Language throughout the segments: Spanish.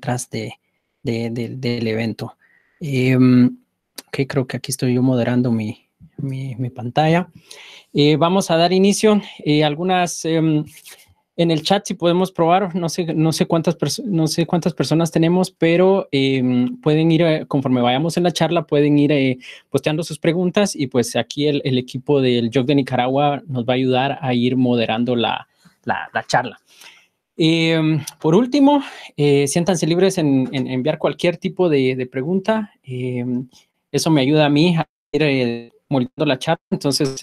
detrás de, del evento. Eh, creo que aquí estoy yo moderando mi, mi, pantalla. Eh, vamos a dar inicio. Eh, algunas em, en el chat, si podemos probar, no sé, no sé, cuántas, no sé cuántas personas tenemos, pero em, pueden ir, eh, conforme vayamos en la charla, pueden ir posteando sus preguntas y pues aquí el, equipo del Jog de Nicaragua nos va a ayudar a ir moderando la, la charla. Y, eh, por último, eh, siéntanse libres en, enviar cualquier tipo de, pregunta. Eh, eso me ayuda a mí a ir molestando la chat. Entonces,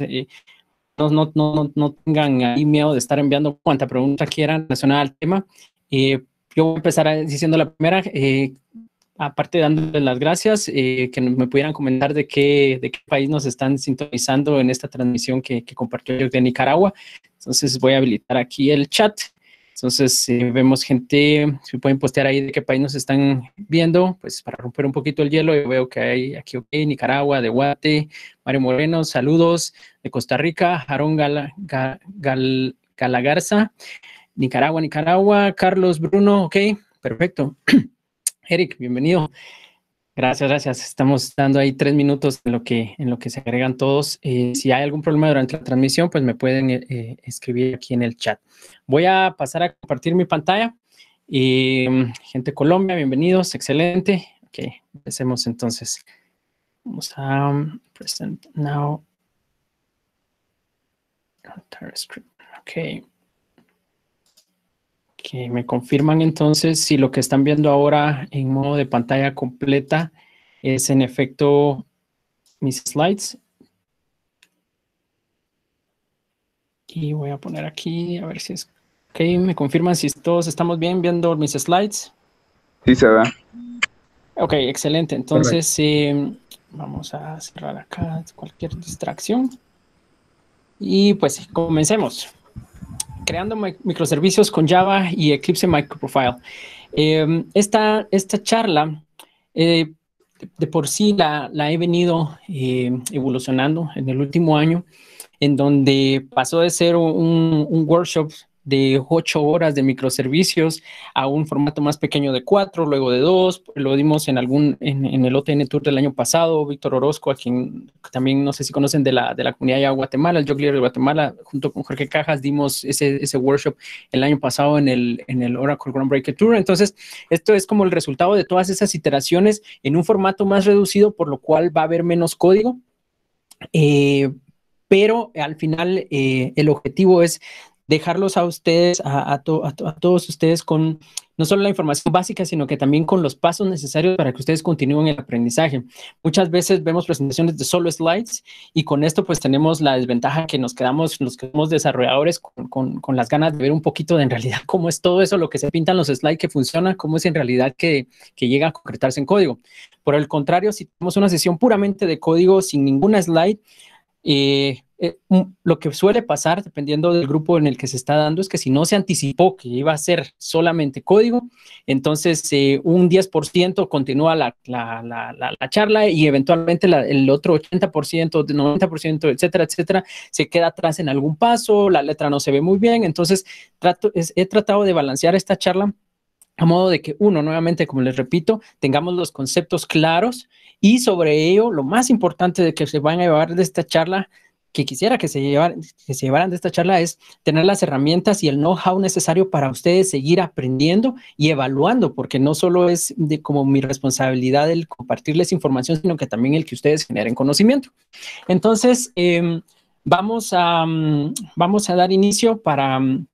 no, tengan ahí miedo de estar enviando cuanta pregunta quieran relacionada al tema. yo voy a empezar diciendo la primera. aparte, dándoles las gracias, que me pudieran comentar de qué, de qué país nos están sintonizando en esta transmisión que, compartió yo de Nicaragua. Entonces, voy a habilitar aquí el chat. Entonces, si vemos gente, si pueden postear ahí de qué país nos están viendo, pues para romper un poquito el hielo, yo veo que hay aquí, ok, Nicaragua, de Guate, Mario Moreno, saludos, de Costa Rica, Jarón Galagarza, Nicaragua, Nicaragua, Carlos Bruno, ok, perfecto. Eric, bienvenido. Gracias, gracias. Estamos dando ahí tres minutos en lo que, en lo que se agregan todos. Eh, si hay algún problema durante la transmisión, pues me pueden eh, eh, escribir aquí en el chat. Voy a pasar a compartir mi pantalla. Y, mm, gente Colombia, bienvenidos, excelente. Ok, empecemos entonces. Vamos a mm, present now. Ok que me confirman entonces si lo que están viendo ahora en modo de pantalla completa es en efecto mis slides. Y voy a poner aquí, a ver si es... Ok, me confirman si todos estamos bien viendo mis slides. Sí, se ve. Ok, excelente. Entonces, eh, vamos a cerrar acá cualquier distracción. Y pues comencemos creando microservicios con Java y Eclipse Microprofile. Em, esta, esta charla, eh, de, por sí la, he venido em, evolucionando en el último año, en donde pasó de ser un workshop de ocho horas de microservicios a un formato más pequeño de cuatro, luego de dos. lo dimos en algún en, el OTN Tour del año pasado, Víctor Orozco, a quien también no sé si conocen de la, de la comunidad de Guatemala, el Leader de Guatemala, junto con Jorge Cajas dimos ese, workshop el año pasado en el, en el Oracle Groundbreaker Tour, entonces esto es como el resultado de todas esas iteraciones en un formato más reducido, por lo cual va a haber menos código, eh, pero al final eh, el objetivo es dejarlos a ustedes, a, a, todos ustedes con no solo la información básica, sino que también con los pasos necesarios para que ustedes continúen el aprendizaje. Muchas veces vemos presentaciones de solo slides y con esto pues tenemos la desventaja que nos quedamos, los que desarrolladores con, las ganas de ver un poquito de en realidad cómo es todo eso, lo que se pintan los slides que funciona, cómo es en realidad que, que llega a concretarse en código. Por el contrario, si tenemos una sesión puramente de código sin ninguna slide, eh, eh, lo que suele pasar, dependiendo del grupo en el que se está dando, es que si no se anticipó que iba a ser solamente código, entonces eh, un 10% continúa la, charla y eventualmente el otro 80%, 90%, etcétera, etcétera, se queda atrás en algún paso, la letra no se ve muy bien. Entonces, trato, he tratado de balancear esta charla a modo de que uno, nuevamente, como les repito, tengamos los conceptos claros y sobre ello, lo más importante de que se van a llevar de esta charla que quisiera que se, llevaran, que se llevaran de esta charla es tener las herramientas y el know-how necesario para ustedes seguir aprendiendo y evaluando, porque no solo es de como mi responsabilidad el compartirles información, sino que también el que ustedes generen conocimiento. Entonces, em, vamos, a, mm, vamos a dar inicio para mm,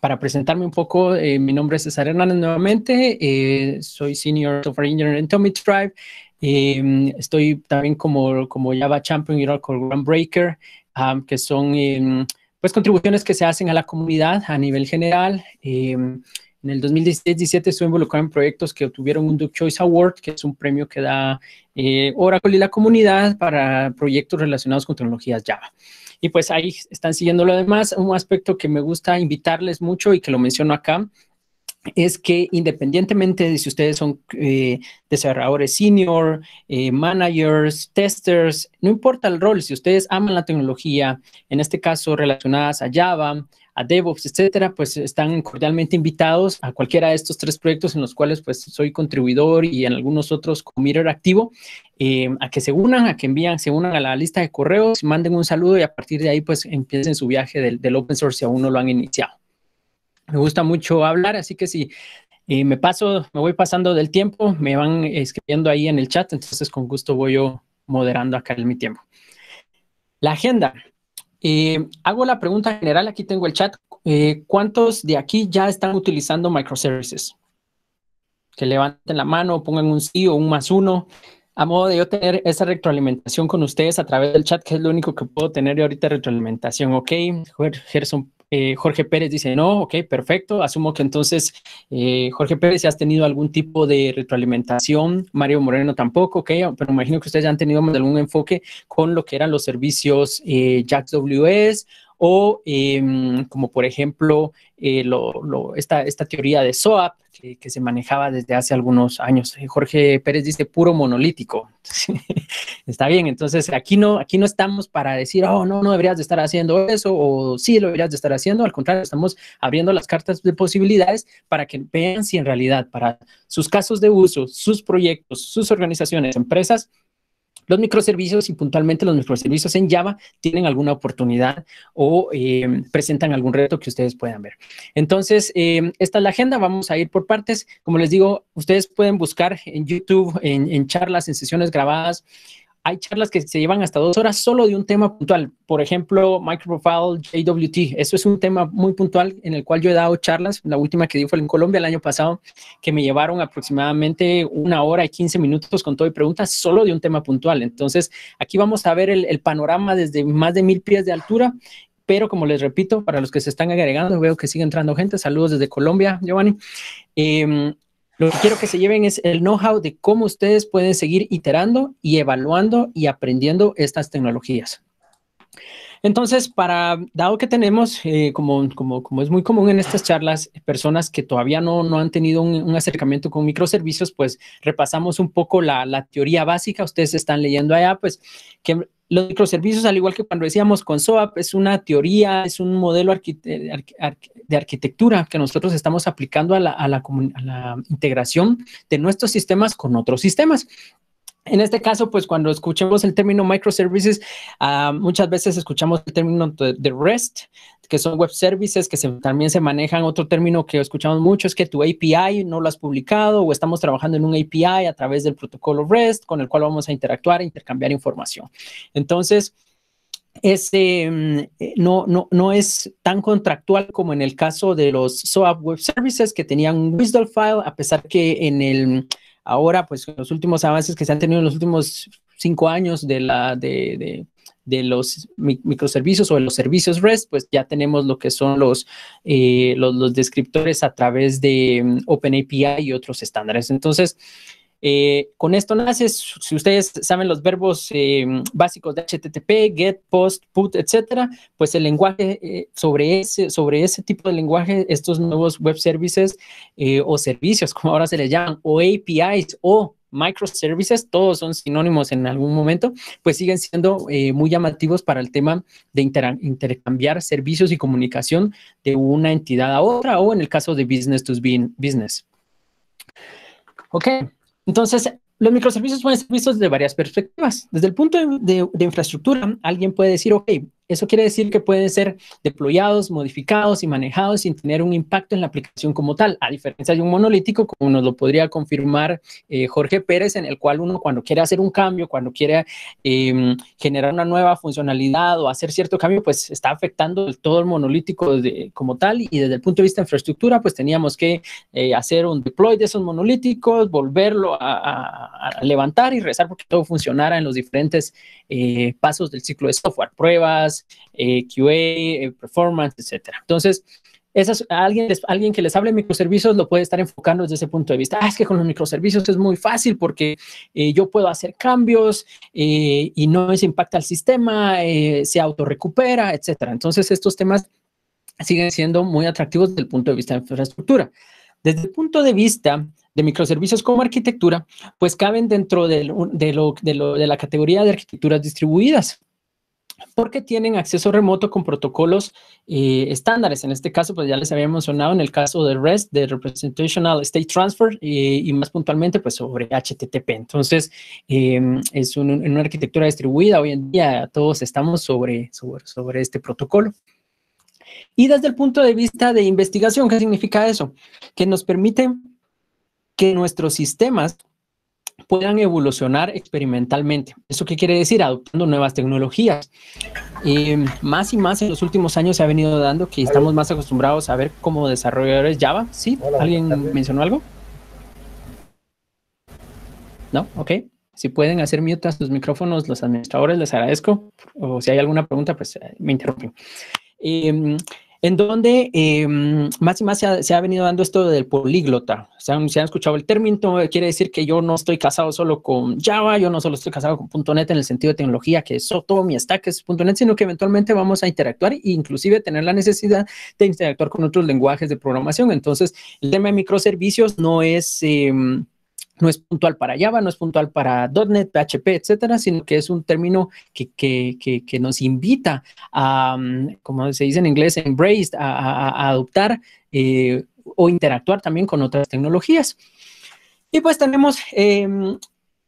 para presentarme un poco, eh, mi nombre es César Hernández nuevamente, eh, soy Senior Software Engineer en Tommy Tribe. Eh, estoy también como, como Java Champion y Oracle Groundbreaker, que son em, pues contribuciones que se hacen a la comunidad a nivel general. Em, en el 2016-17 estuve involucrado en proyectos que obtuvieron un Duke Choice Award, que es un premio que da eh, Oracle y la comunidad para proyectos relacionados con tecnologías Java. Y pues ahí están siguiendo lo demás. Un aspecto que me gusta invitarles mucho y que lo menciono acá es que independientemente de si ustedes son eh, desarrolladores senior, eh, managers, testers, no importa el rol, si ustedes aman la tecnología, en este caso relacionadas a Java, a DevOps, etcétera, pues están cordialmente invitados a cualquiera de estos tres proyectos en los cuales pues soy contribuidor y en algunos otros Mirror activo, eh, a que se unan, a que envían, se unan a la lista de correos, manden un saludo y a partir de ahí pues empiecen su viaje del open source si aún no lo han iniciado. Me gusta mucho hablar, así que si eh, me paso, me voy pasando del tiempo, me van escribiendo ahí en el chat, entonces con gusto voy yo moderando acá en mi tiempo. La agenda. Eh, hago la pregunta general, aquí tengo el chat. Eh, ¿Cuántos de aquí ya están utilizando microservices? Que levanten la mano, pongan un sí o un más uno, a modo de yo tener esa retroalimentación con ustedes a través del chat, que es lo único que puedo tener ahorita retroalimentación. Ok, Gerson eh, Jorge Pérez dice, no, ok, perfecto. Asumo que entonces, eh, Jorge Pérez, si has tenido algún tipo de retroalimentación, Mario Moreno tampoco, ok, pero imagino que ustedes ya han tenido algún enfoque con lo que eran los servicios eh, ws o em, como por ejemplo eh, esta teoría de SOAP que, se manejaba desde hace algunos años. Eh, Jorge Pérez dice puro monolítico. Está bien, entonces aquí no, aquí no estamos para decir, oh, no, no deberías de estar haciendo eso o sí lo deberías de estar haciendo. Al contrario, estamos abriendo las cartas de posibilidades para que vean si en realidad para sus casos de uso, sus proyectos, sus organizaciones, empresas, los microservicios y puntualmente los microservicios en Java tienen alguna oportunidad o eh, presentan algún reto que ustedes puedan ver. Entonces, eh, esta es la agenda. Vamos a ir por partes. Como les digo, ustedes pueden buscar en YouTube, en, en charlas, en sesiones grabadas, hay charlas que se llevan hasta dos horas solo de un tema puntual. Por ejemplo, Microprofile JWT. Eso es un tema muy puntual en el cual yo he dado charlas. La última que di fue en Colombia el año pasado, que me llevaron aproximadamente una hora y 15 minutos con todo y preguntas solo de un tema puntual. Entonces, aquí vamos a ver el, panorama desde más de mil pies de altura. Pero como les repito, para los que se están agregando, veo que sigue entrando gente. Saludos desde Colombia, Giovanni. Eh, lo que quiero que se lleven es el know-how de cómo ustedes pueden seguir iterando y evaluando y aprendiendo estas tecnologías. Entonces, para, dado que tenemos, eh, como, es muy común en estas charlas, personas que todavía no, han tenido un, acercamiento con microservicios, pues repasamos un poco la, la, teoría básica. Ustedes están leyendo allá, pues, que los microservicios, al igual que cuando decíamos con SOAP, es una teoría, es un modelo de arquitectura que nosotros estamos aplicando a la, a la integración de nuestros sistemas con otros sistemas. En este caso, pues cuando escuchemos el término microservices, ah, muchas veces escuchamos el término de, REST, que son web services que también se manejan. Otro término que escuchamos mucho es que tu API no lo has publicado o estamos trabajando en un API a través del protocolo REST con el cual vamos a interactuar e intercambiar información. Entonces, mm, eh, no, no, no es tan contractual como en el caso de los SOAP Web Services que tenían un WSDL file, a pesar que en el Ahora, pues los últimos avances que se han tenido en los últimos cinco años de, la, de, los microservicios o de los servicios REST, pues ya tenemos lo que son los, eh, los, los, descriptores a través de mm, OpenAPI y otros estándares. Entonces, eh, con esto nace, si ustedes saben los verbos eh, básicos de HTTP, get, post, put, etcétera, pues el lenguaje eh, sobre, ese, sobre ese tipo de lenguaje, estos nuevos web services o servicios, como ahora se les llaman, o APIs o microservices, todos son sinónimos en algún momento, pues siguen siendo muy llamativos para el tema de intercambiar servicios y comunicación de una entidad a otra o en el caso de business to business. Ok, entonces, los microservicios pueden ser vistos varias perspectivas. Desde el punto de, de infraestructura, alguien puede decir, ok, eso quiere decir que pueden ser deployados, modificados y manejados sin tener un impacto en la aplicación como tal, a diferencia de un monolítico, como nos lo podría confirmar eh, Jorge Pérez, en el cual uno cuando quiere hacer un cambio, cuando quiere em, generar una nueva funcionalidad o hacer cierto cambio, pues está afectando todo el monolítico como tal y desde el punto de vista de infraestructura, pues teníamos que eh, hacer un deploy de esos monolíticos, volverlo a, levantar y rezar porque todo funcionara en los diferentes eh, pasos del ciclo de software, pruebas, eh, QA, eh, performance, etcétera. Entonces, esas, alguien, que les hable de microservicios lo puede estar enfocando desde ese punto de vista. Ah, es que con los microservicios es muy fácil porque eh, yo puedo hacer cambios y no se impacta el sistema, eh, se autorrecupera, etcétera. Entonces, estos temas siguen siendo muy atractivos desde el punto de vista de infraestructura. Desde el punto de vista de microservicios como arquitectura, pues caben dentro de, de la categoría de arquitecturas distribuidas porque tienen acceso remoto con protocolos eh, estándares. En este caso, pues ya les había mencionado en el caso de REST, de Representational State Transfer, eh, y más puntualmente, pues sobre HTTP. Entonces, em, es una arquitectura distribuida. Hoy en día todos estamos sobre, sobre este protocolo. Y desde el punto de vista de investigación, ¿qué significa eso? Que nos permite que nuestros sistemas puedan evolucionar experimentalmente. ¿Eso qué quiere decir? Adoptando nuevas tecnologías. Y más y más en los últimos años se ha venido dando que estamos más acostumbrados a ver como desarrolladores Java. ¿Sí? ¿Alguien mencionó algo? ¿No? Ok. Si pueden hacer mute a sus micrófonos, los administradores, les agradezco. O si hay alguna pregunta, pues eh, me interrumpen. Em, en donde em, más y más se ha, venido dando esto del políglota. Se han, escuchado el término, quiere decir que yo no estoy casado solo con Java, yo no solo estoy casado con .NET en el sentido de tecnología, que es todo mi stack es .NET, sino que eventualmente vamos a interactuar e inclusive tener la necesidad de interactuar con otros lenguajes de programación. Entonces, el tema de microservicios no es... Em, no es puntual para Java, no es puntual para .NET, PHP, etcétera, sino que es un término que, que, nos invita a, mm, como se dice en inglés, embraced, a, a, adoptar eh, o interactuar también con otras tecnologías. Y pues tenemos em,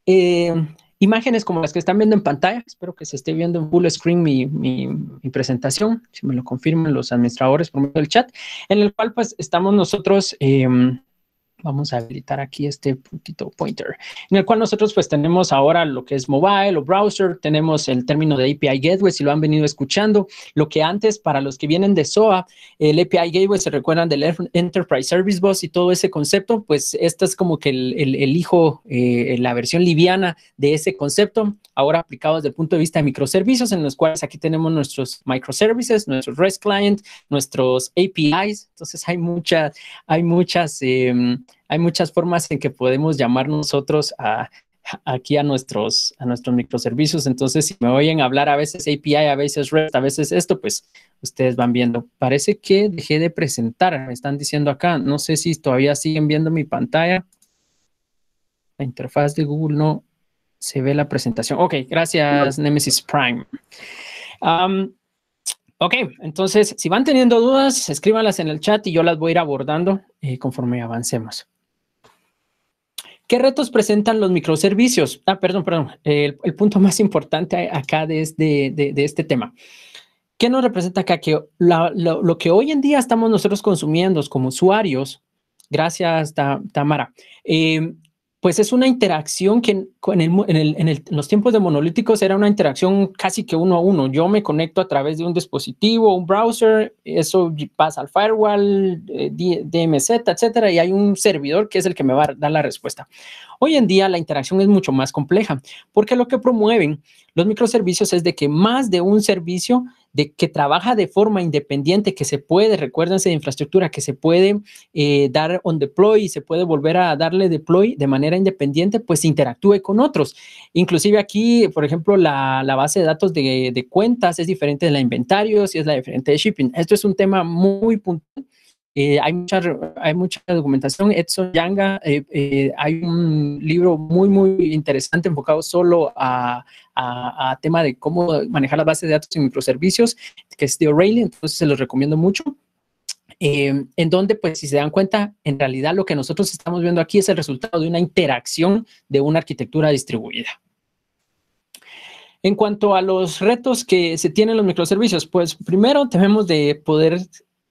em, imágenes como las que están viendo en pantalla. Espero que se esté viendo en full screen mi, mi presentación, si me lo confirman los administradores por medio del chat, en el cual pues estamos nosotros... Em, vamos a habilitar aquí este puntito pointer, en el cual nosotros pues tenemos ahora lo que es mobile o browser, tenemos el término de API Gateway, si lo han venido escuchando, lo que antes para los que vienen de SOA, el API Gateway se recuerdan del Enterprise Service Bus y todo ese concepto, pues esta es como que el, el, hijo, eh, la versión liviana de ese concepto, ahora aplicado desde el punto de vista de microservicios, en los cuales aquí tenemos nuestros microservices, nuestros REST client, nuestros APIs. Entonces hay muchas, hay muchas, em, hay muchas formas en que podemos llamar nosotros a, aquí a nuestros, a nuestros microservicios. Entonces, si me oyen hablar a veces API, a veces REST, a veces esto, pues ustedes van viendo. Parece que dejé de presentar, me están diciendo acá. No sé si todavía siguen viendo mi pantalla. La interfaz de Google no, se ve la presentación. Ok, gracias, Nemesis Prime. ok, entonces, si van teniendo dudas, escríbanlas en el chat y yo las voy a ir abordando eh, conforme avancemos. ¿Qué retos presentan los microservicios? Ah, perdón, perdón. El, punto más importante acá este, de, este tema. ¿Qué nos representa acá? Que lo, que hoy en día estamos nosotros consumiendo como usuarios, gracias, Tamara, em, pues es una interacción que en, los tiempos de monolíticos era una interacción casi que uno a uno. Yo me conecto a través de un dispositivo, un browser, eso pasa al firewall, eh, DMZ, etcétera, y hay un servidor que es el que me va a dar la respuesta. Hoy en día la interacción es mucho más compleja, porque lo que promueven los microservicios es de que más de un servicio de que trabaja de forma independiente, que se puede, recuérdense de infraestructura, que se puede eh, dar on deploy y se puede volver a darle deploy de manera independiente, pues interactúe con otros. Inclusive aquí, por ejemplo, la, base de datos de, cuentas es diferente de la inventarios y es la diferente de shipping. Esto es un tema muy puntual eh, hay, mucha, hay mucha documentación. Edson Yanga, eh, eh, hay un libro muy, muy interesante enfocado solo a, a, a, tema de cómo manejar las bases de datos y microservicios, que es de O'Reilly, entonces se los recomiendo mucho. en donde, pues, si se dan cuenta, en realidad lo que nosotros estamos viendo aquí es el resultado de una interacción de una arquitectura distribuida. En cuanto a los retos que se tienen los microservicios, pues primero tenemos de poder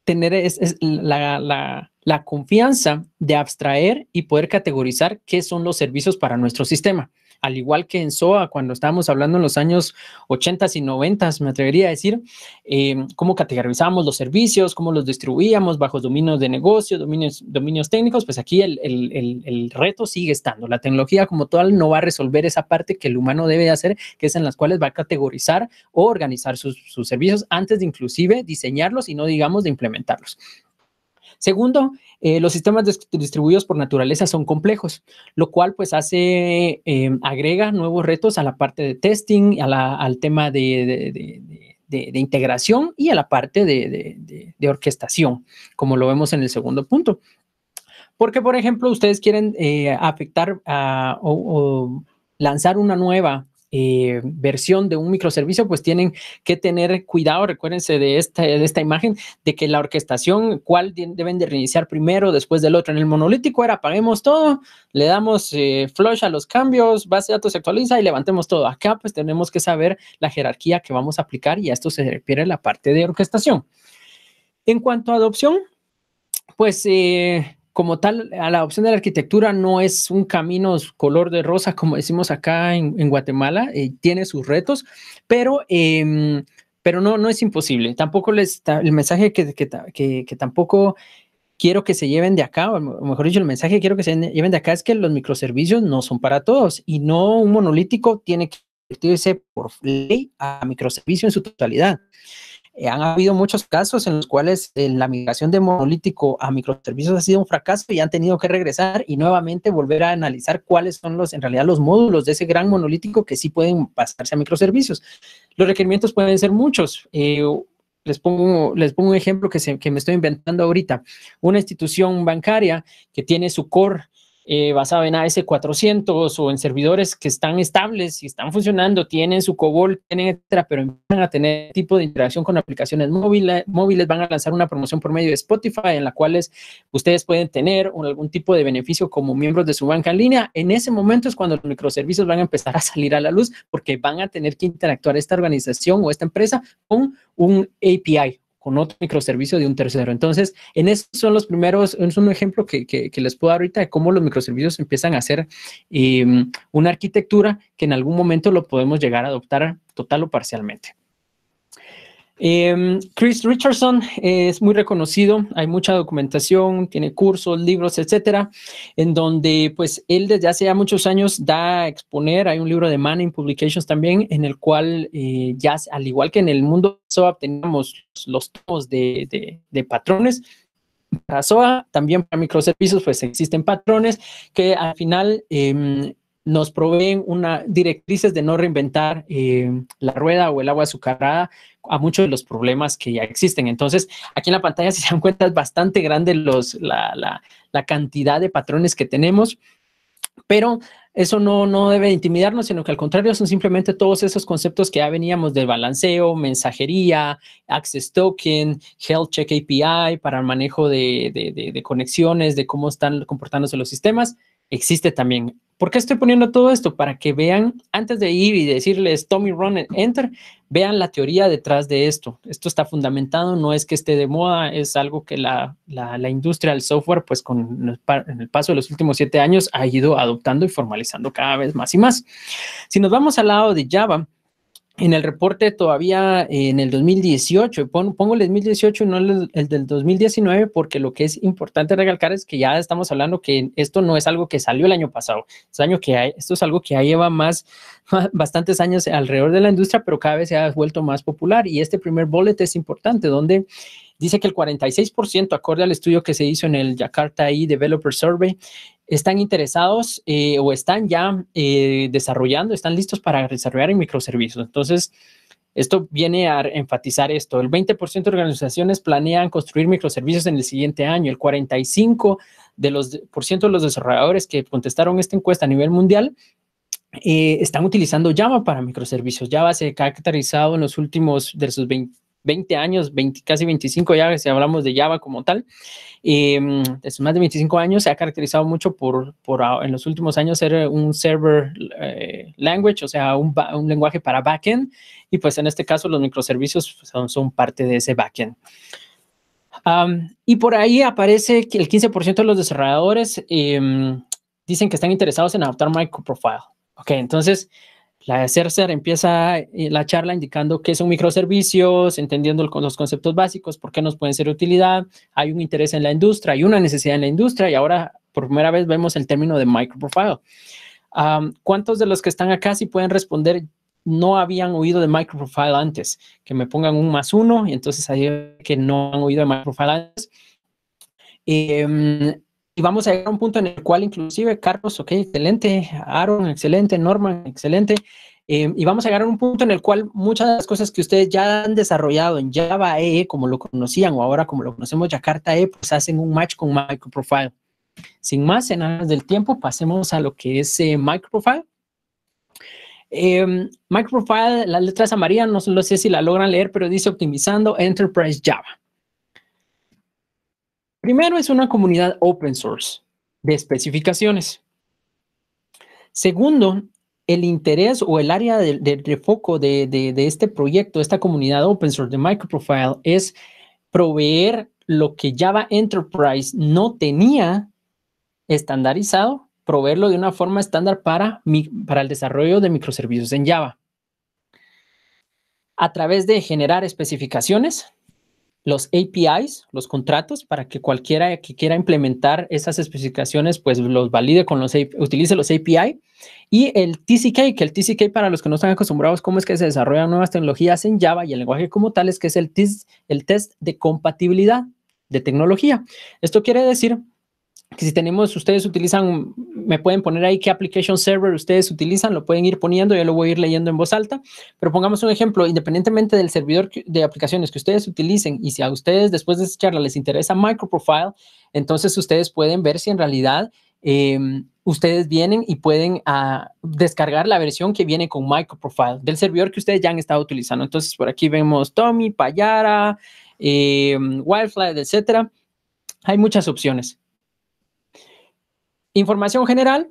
tener es, la, la confianza de abstraer y poder categorizar qué son los servicios para nuestro sistema al igual que en SOA, cuando estábamos hablando en los años 80 y 90, me atrevería a decir, em, cómo categorizábamos los servicios, cómo los distribuíamos bajo dominios de negocio, dominios, técnicos, pues aquí el, reto sigue estando. La tecnología como tal no va a resolver esa parte que el humano debe hacer, que es en las cuales va a categorizar o organizar sus servicios antes de inclusive diseñarlos y no digamos de implementarlos. Segundo, eh, los sistemas distribuidos por naturaleza son complejos, lo cual pues hace, em, agrega nuevos retos a la parte de testing, al tema de, integración y a la parte de, orquestación, como lo vemos en el segundo punto. Porque, por ejemplo, ustedes quieren eh, afectar a, o lanzar una nueva eh, versión de un microservicio, pues tienen que tener cuidado, recuérdense de esta, de esta imagen, de que la orquestación, cuál deben de reiniciar primero, después del otro. En el monolítico era apaguemos todo, le damos eh, flush a los cambios, base de datos se actualiza y levantemos todo. Acá pues tenemos que saber la jerarquía que vamos a aplicar y a esto se refiere la parte de orquestación. En cuanto a adopción, pues... Eh, como tal, a la opción de la arquitectura no es un camino color de rosa, como decimos acá en, Guatemala, eh, tiene sus retos, pero, em, pero no, no es imposible. Tampoco les, el mensaje que, tampoco quiero que se lleven de acá, o mejor dicho, el mensaje que quiero que se lleven de acá es que los microservicios no son para todos y no un monolítico tiene que convertirse por ley a microservicio en su totalidad. Eh, han habido muchos casos en los cuales eh, la migración de monolítico a microservicios ha sido un fracaso y han tenido que regresar y nuevamente volver a analizar cuáles son los, en realidad, los módulos de ese gran monolítico que sí pueden pasarse a microservicios. Los requerimientos pueden ser muchos. Eh, les pongo, les pongo un ejemplo que, que me estoy inventando ahorita. Una institución bancaria que tiene su core eh, basado en AS400 o en servidores que están estables y están funcionando, tienen su COBOL, tienen etcétera, pero van a tener este tipo de interacción con aplicaciones móviles, móviles, van a lanzar una promoción por medio de Spotify en la cual ustedes pueden tener algún tipo de beneficio como miembros de su banca en línea. En ese momento es cuando los microservicios van a empezar a salir a la luz porque van a tener que interactuar esta organización o esta empresa con un API, con otro microservicio de un tercero. Entonces, en esos son los primeros, es un ejemplo que, les puedo dar ahorita de cómo los microservicios empiezan a hacer em, una arquitectura que en algún momento lo podemos llegar a adoptar total o parcialmente. Em, Chris Richardson es muy reconocido, hay mucha documentación, tiene cursos, libros, etcétera, en donde pues él desde hace ya muchos años da a exponer, hay un libro de Manning Publications también, en el cual eh, ya, al igual que en el mundo SOA, tenemos los tipos de, patrones, para SOA, también para microservicios, pues existen patrones que al final em, nos proveen una, directrices de no reinventar eh, la rueda o el agua azucarada a muchos de los problemas que ya existen. Entonces, aquí en la pantalla, si se dan cuenta, es bastante grande los, la, cantidad de patrones que tenemos, pero eso no, debe intimidarnos, sino que al contrario son simplemente todos esos conceptos que ya veníamos del balanceo, mensajería, access token, health check API para el manejo de, de, de conexiones, de cómo están comportándose los sistemas. Existe también ¿Por qué estoy poniendo todo esto? Para que vean, antes de ir y decirles Tommy Run eh, Enter, vean la teoría detrás de esto. Esto está fundamentado, no es que esté de moda, es algo que la, industria del software, pues con en el paso de los últimos siete años, ha ido adoptando y formalizando cada vez más y más. Si nos vamos al lado de Java, en el reporte todavía eh, en el 2018, pongo el 2018 y no el, del 2019 porque lo que es importante recalcar es que ya estamos hablando que esto no es algo que salió el año pasado, es año que esto es algo que lleva más, bastantes años alrededor de la industria, pero cada vez se ha vuelto más popular y este primer bolet es importante donde dice que el 46% acorde al estudio que se hizo en el Jakarta E Developer Survey están interesados eh, o están ya eh, desarrollando, están listos para desarrollar en microservicios. Entonces, esto viene a enfatizar esto. El 20% de organizaciones planean construir microservicios en el siguiente año. El 45% de los, de los desarrolladores que contestaron esta encuesta a nivel mundial eh, están utilizando Java para microservicios. Java se ha caracterizado en los últimos de sus 20, 20 años, casi 25 ya, si hablamos de Java como tal, eh, em, desde más de 25 años se ha caracterizado mucho por, ah, en los últimos años ser un server eh, language, o sea, un, lenguaje para backend, y pues en este caso los microservicios pues, son, parte de ese backend. y por ahí aparece que el 15% de los desarrolladores em, dicen que están interesados en adoptar MicroProfile. Ok, entonces la CERCER empieza eh, la charla indicando qué son microservicios, entendiendo los conceptos básicos, por qué nos pueden ser utilidad, hay un interés en la industria, hay una necesidad en la industria y ahora por primera vez vemos el término de microprofile. ¿Cuántos de los que están acá si pueden responder no habían oído de microprofile antes? Que me pongan un más uno y entonces ahí que no han oído de microprofile antes. Eh, y vamos a llegar a un punto en el cual inclusive Carlos, ok, excelente, Aaron, excelente, Norman, excelente, eh, y vamos a llegar a un punto en el cual muchas de las cosas que ustedes ya han desarrollado en Java EE, como lo conocían o ahora como lo conocemos Jakarta EE, pues hacen un match con MicroProfile. Sin más, en aras del tiempo, pasemos a lo que es eh, MicroProfile. Eh, MicroProfile, las letras amarillas, no sé si la logran leer, pero dice optimizando Enterprise Java. Primero es una comunidad open source de especificaciones. Segundo, el interés o el área de, de, de foco de, este proyecto, esta comunidad open source de Microprofile, es proveer lo que Java Enterprise no tenía estandarizado, proveerlo de una forma estándar para el desarrollo de microservicios en Java. A través de generar especificaciones, los APIs, los contratos, para que cualquiera que quiera implementar esas especificaciones, pues los valide con los, utilice los API. Y el TCK, que el TCK para los que no están acostumbrados, cómo es que se desarrollan nuevas tecnologías en Java y el lenguaje como tal, es que es el, el test de compatibilidad de tecnología. Esto quiere decir que si tenemos, ustedes utilizan me pueden poner ahí qué application server ustedes utilizan, lo pueden ir poniendo, yo lo voy a ir leyendo en voz alta, pero pongamos un ejemplo, independientemente del servidor de aplicaciones que ustedes utilicen y si a ustedes después de esta charla les interesa microprofile, entonces ustedes pueden ver si en realidad em, ustedes vienen y pueden ah, descargar la versión que viene con microprofile del servidor que ustedes ya han estado utilizando. Entonces por aquí vemos Tommy, Payara, eh, Wildfly, etcétera. Hay muchas opciones. Información general.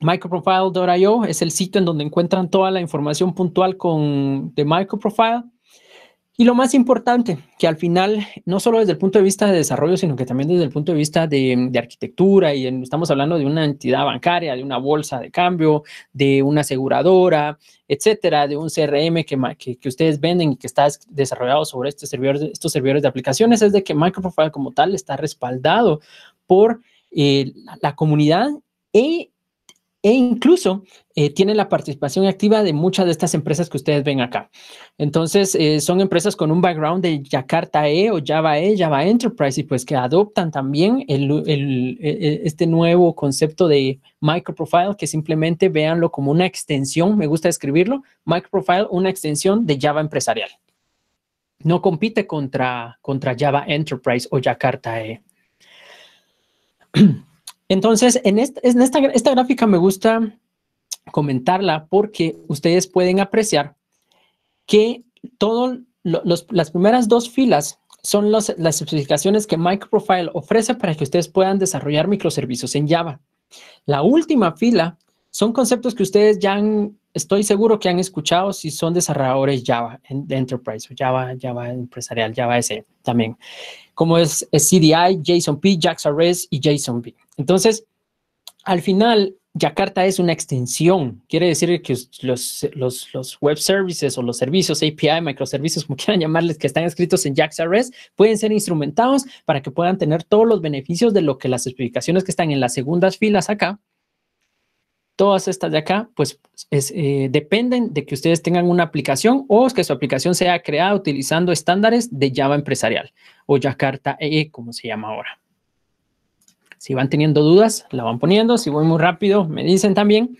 Microprofile.io es el sitio en donde encuentran toda la información puntual con, de Microprofile. Y lo más importante, que al final, no solo desde el punto de vista de desarrollo, sino que también desde el punto de vista de, arquitectura, y estamos hablando de una entidad bancaria, de una bolsa de cambio, de una aseguradora, etcétera, de un CRM que, ustedes venden y que está desarrollado sobre este estos servidores de aplicaciones, es de que Microprofile como tal está respaldado por eh, la comunidad e, e incluso eh, tiene la participación activa de muchas de estas empresas que ustedes ven acá. Entonces, eh, son empresas con un background de Jakarta E o Java E, Java Enterprise, y pues que adoptan también e, e, este nuevo concepto de microprofile, que simplemente véanlo como una extensión, me gusta escribirlo, microprofile, una extensión de Java empresarial. No compite contra, contra Java Enterprise o Jakarta E. Entonces, en, esta, gráfica me gusta comentarla porque ustedes pueden apreciar que todas las primeras dos filas son las especificaciones que MicroProfile ofrece para que ustedes puedan desarrollar microservicios en Java. La última fila son conceptos que ustedes ya han, estoy seguro que han escuchado si son desarrolladores Java de Enterprise o Java, Java empresarial, Java S e también como es, CDI, JSONP, jax y JSONP. Entonces, al final, Jakarta es una extensión, quiere decir que los, web services o los servicios API, microservicios, como quieran llamarles, que están escritos en jax pueden ser instrumentados para que puedan tener todos los beneficios de lo que las especificaciones que están en las segundas filas acá todas estas de acá, pues eh, dependen de que ustedes tengan una aplicación o que su aplicación sea creada utilizando estándares de Java empresarial o Jakarta EE, como se llama ahora. Si van teniendo dudas, la van poniendo. Si voy muy rápido, me dicen también.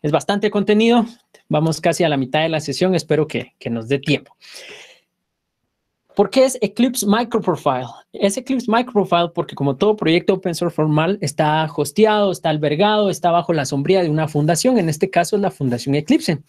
Es bastante contenido. Vamos casi a la mitad de la sesión. Espero que, que nos dé tiempo. ¿Por qué es Eclipse Microprofile? Es Eclipse Microprofile porque como todo proyecto open source formal está hosteado, está albergado, está bajo la sombría de una fundación, en este caso es la Fundación Eclipse.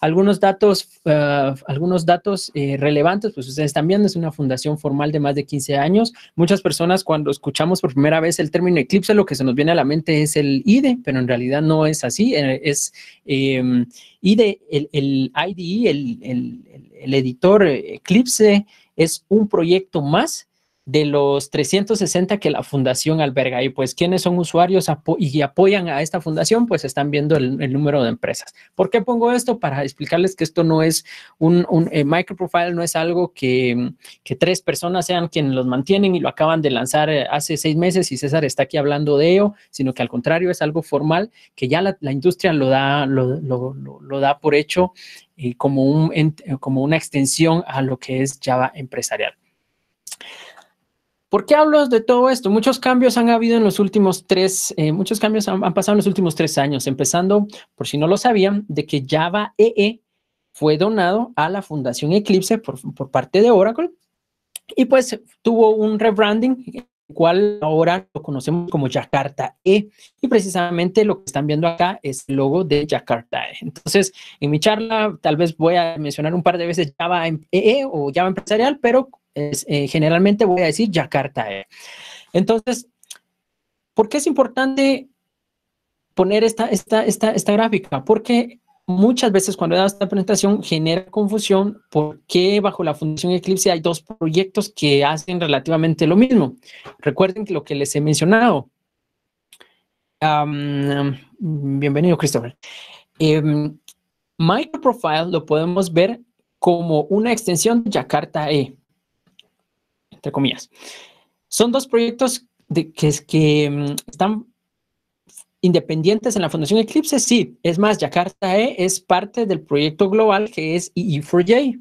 Algunos datos, eh, algunos datos eh, relevantes, pues ustedes están viendo, es una fundación formal de más de 15 años. Muchas personas cuando escuchamos por primera vez el término Eclipse, lo que se nos viene a la mente es el IDE, pero en realidad no es así, eh, es... Em, IDE, el, IDE, el editor Eclipse, es un proyecto más de los 360 que la fundación alberga. Y pues, quienes son usuarios y apoyan a esta fundación? Pues están viendo el, número de empresas. ¿Por qué pongo esto? Para explicarles que esto no es un, eh, microprofile, no es algo que, tres personas sean quienes los mantienen y lo acaban de lanzar eh, hace seis meses y César está aquí hablando de ello, sino que al contrario es algo formal que ya la, industria lo da, lo da por hecho como, un, como una extensión a lo que es Java empresarial. ¿Por qué hablo de todo esto? Muchos cambios han habido en los últimos tres, eh, muchos cambios han, pasado en los últimos tres años, empezando, por si no lo sabían, de que Java EE e fue donado a la Fundación Eclipse por, por parte de Oracle y pues tuvo un rebranding cual ahora lo conocemos como Jakarta E y precisamente lo que están viendo acá es el logo de Jakarta E. Entonces, en mi charla tal vez voy a mencionar un par de veces Java EE em-, e o Java empresarial, pero eh, generalmente voy a decir Jakarta E. Entonces, ¿por qué es importante poner esta, esta, esta, esta gráfica? Porque muchas veces cuando he dado esta presentación genera confusión porque bajo la función Eclipse hay dos proyectos que hacen relativamente lo mismo. Recuerden que lo que les he mencionado. bienvenido, Christopher. Em, microprofile lo podemos ver como una extensión de Jakarta E, entre comillas. Son dos proyectos que, que em, están independientes en la Fundación Eclipse, sí. Es más, Jakarta E es parte del proyecto global que es EE4J.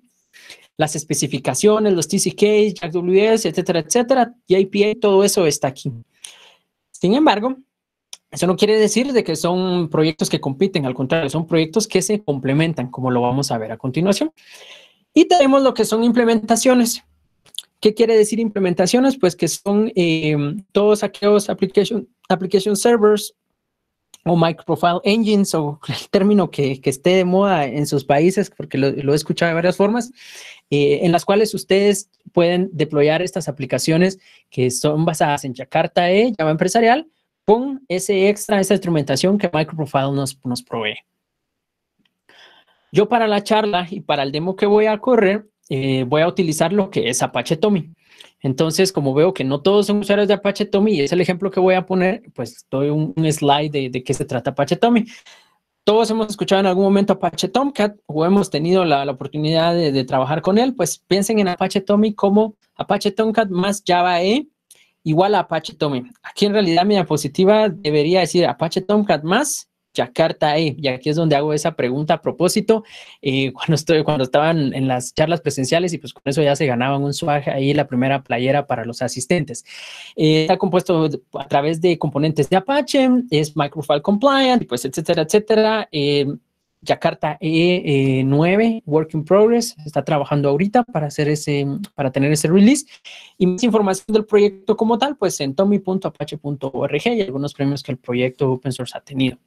Las especificaciones, los TCKs, JWS, etcétera, etcétera, JPA, todo eso está aquí. Sin embargo, eso no quiere decir de que son proyectos que compiten, al contrario, son proyectos que se complementan, como lo vamos a ver a continuación. Y tenemos lo que son implementaciones. ¿Qué quiere decir implementaciones? Pues que son eh, todos aquellos application servers o microprofile engines o el término que, esté de moda en sus países, porque lo, he escuchado de varias formas, eh, en las cuales ustedes pueden deployar estas aplicaciones que son basadas en Jakarta E, Java empresarial, con ese extra, esa instrumentación que microprofile nos, nos provee. Yo para la charla y para el demo que voy a correr, eh, voy a utilizar lo que es Apache Tommy. Entonces, como veo que no todos son usuarios de Apache Tommy, y es el ejemplo que voy a poner, pues doy un, slide de, qué se trata Apache Tommy. Todos hemos escuchado en algún momento Apache Tomcat o hemos tenido la, oportunidad de, de, trabajar con él, pues piensen en Apache Tommy como Apache Tomcat más Java E igual a Apache Tommy. Aquí en realidad mi diapositiva debería decir Apache Tomcat más Jakarta E, eh, y aquí es donde hago esa pregunta a propósito, eh, cuando, estoy, cuando estaban en las charlas presenciales y pues con eso ya se ganaban un swag ahí la primera playera para los asistentes. Eh, está compuesto a través de componentes de Apache, es Microfile compliant, pues etcétera, etcétera. Jakarta E9 Work in Progress está trabajando ahorita para hacer ese para tener ese release y más información del proyecto como tal pues en tommy.apache.org y algunos premios que el proyecto open source ha tenido.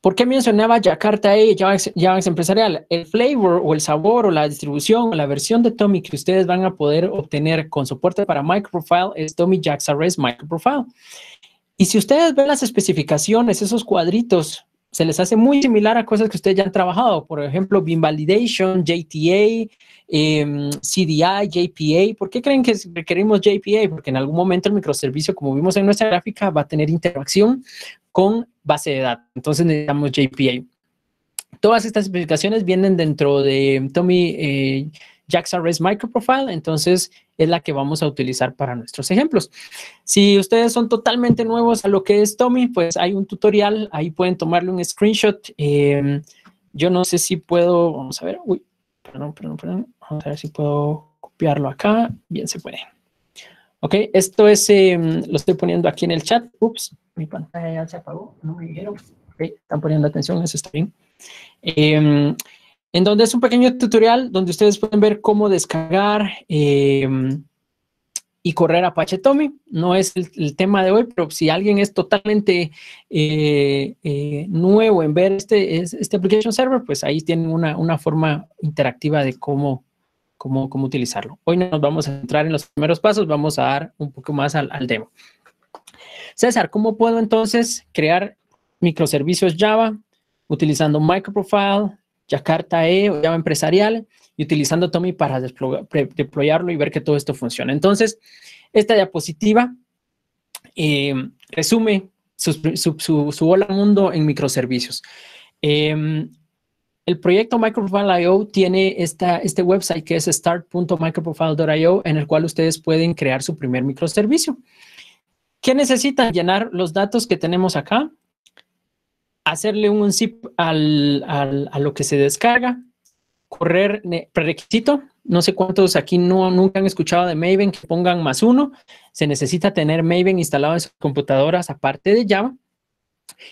¿Por qué mencionaba Jakarta y Javax Empresarial? El flavor o el sabor o la distribución o la versión de Tommy que ustedes van a poder obtener con soporte para MicroProfile es Tommy Jax Arrest MicroProfile. Y si ustedes ven las especificaciones, esos cuadritos, se les hace muy similar a cosas que ustedes ya han trabajado, por ejemplo, Bean Validation, JTA, em, CDI, JPA. ¿Por qué creen que requerimos JPA? Porque en algún momento el microservicio, como vimos en nuestra gráfica, va a tener interacción con base de datos. Entonces necesitamos JPA. Todas estas especificaciones vienen dentro de Tommy eh, Jack's Microprofile, entonces es la que vamos a utilizar para nuestros ejemplos. Si ustedes son totalmente nuevos a lo que es Tommy, pues hay un tutorial, ahí pueden tomarle un screenshot. Eh, yo no sé si puedo, vamos a ver, uy, perdón, perdón, perdón, vamos a ver si puedo copiarlo acá, bien se puede. Ok, esto es, em, lo estoy poniendo aquí en el chat. Ups, mi pantalla ya se apagó, no me dijeron. Ok, están poniendo atención, eso está bien. Em, en donde es un pequeño tutorial donde ustedes pueden ver cómo descargar em, y correr Apache Tommy. No es el, tema de hoy, pero si alguien es totalmente eh, eh, nuevo en ver este, este application server, pues ahí tienen una, una forma interactiva de cómo cómo, cómo utilizarlo. Hoy nos vamos a entrar en los primeros pasos, vamos a dar un poco más al, demo. César, ¿cómo puedo entonces crear microservicios Java utilizando MicroProfile, Jakarta E o Java Empresarial y utilizando Tommy para deployarlo y ver que todo esto funciona? Entonces, esta diapositiva eh, resume su, su, su, mundo en microservicios. Em, el proyecto Microprofile.io tiene esta, este website que es start.microprofile.io en el cual ustedes pueden crear su primer microservicio. ¿Qué necesitan? Llenar los datos que tenemos acá, hacerle un zip a lo que se descarga, correr prerequisito. No sé cuántos aquí no, nunca han escuchado de Maven que pongan más uno. Se necesita tener Maven instalado en sus computadoras aparte de Java.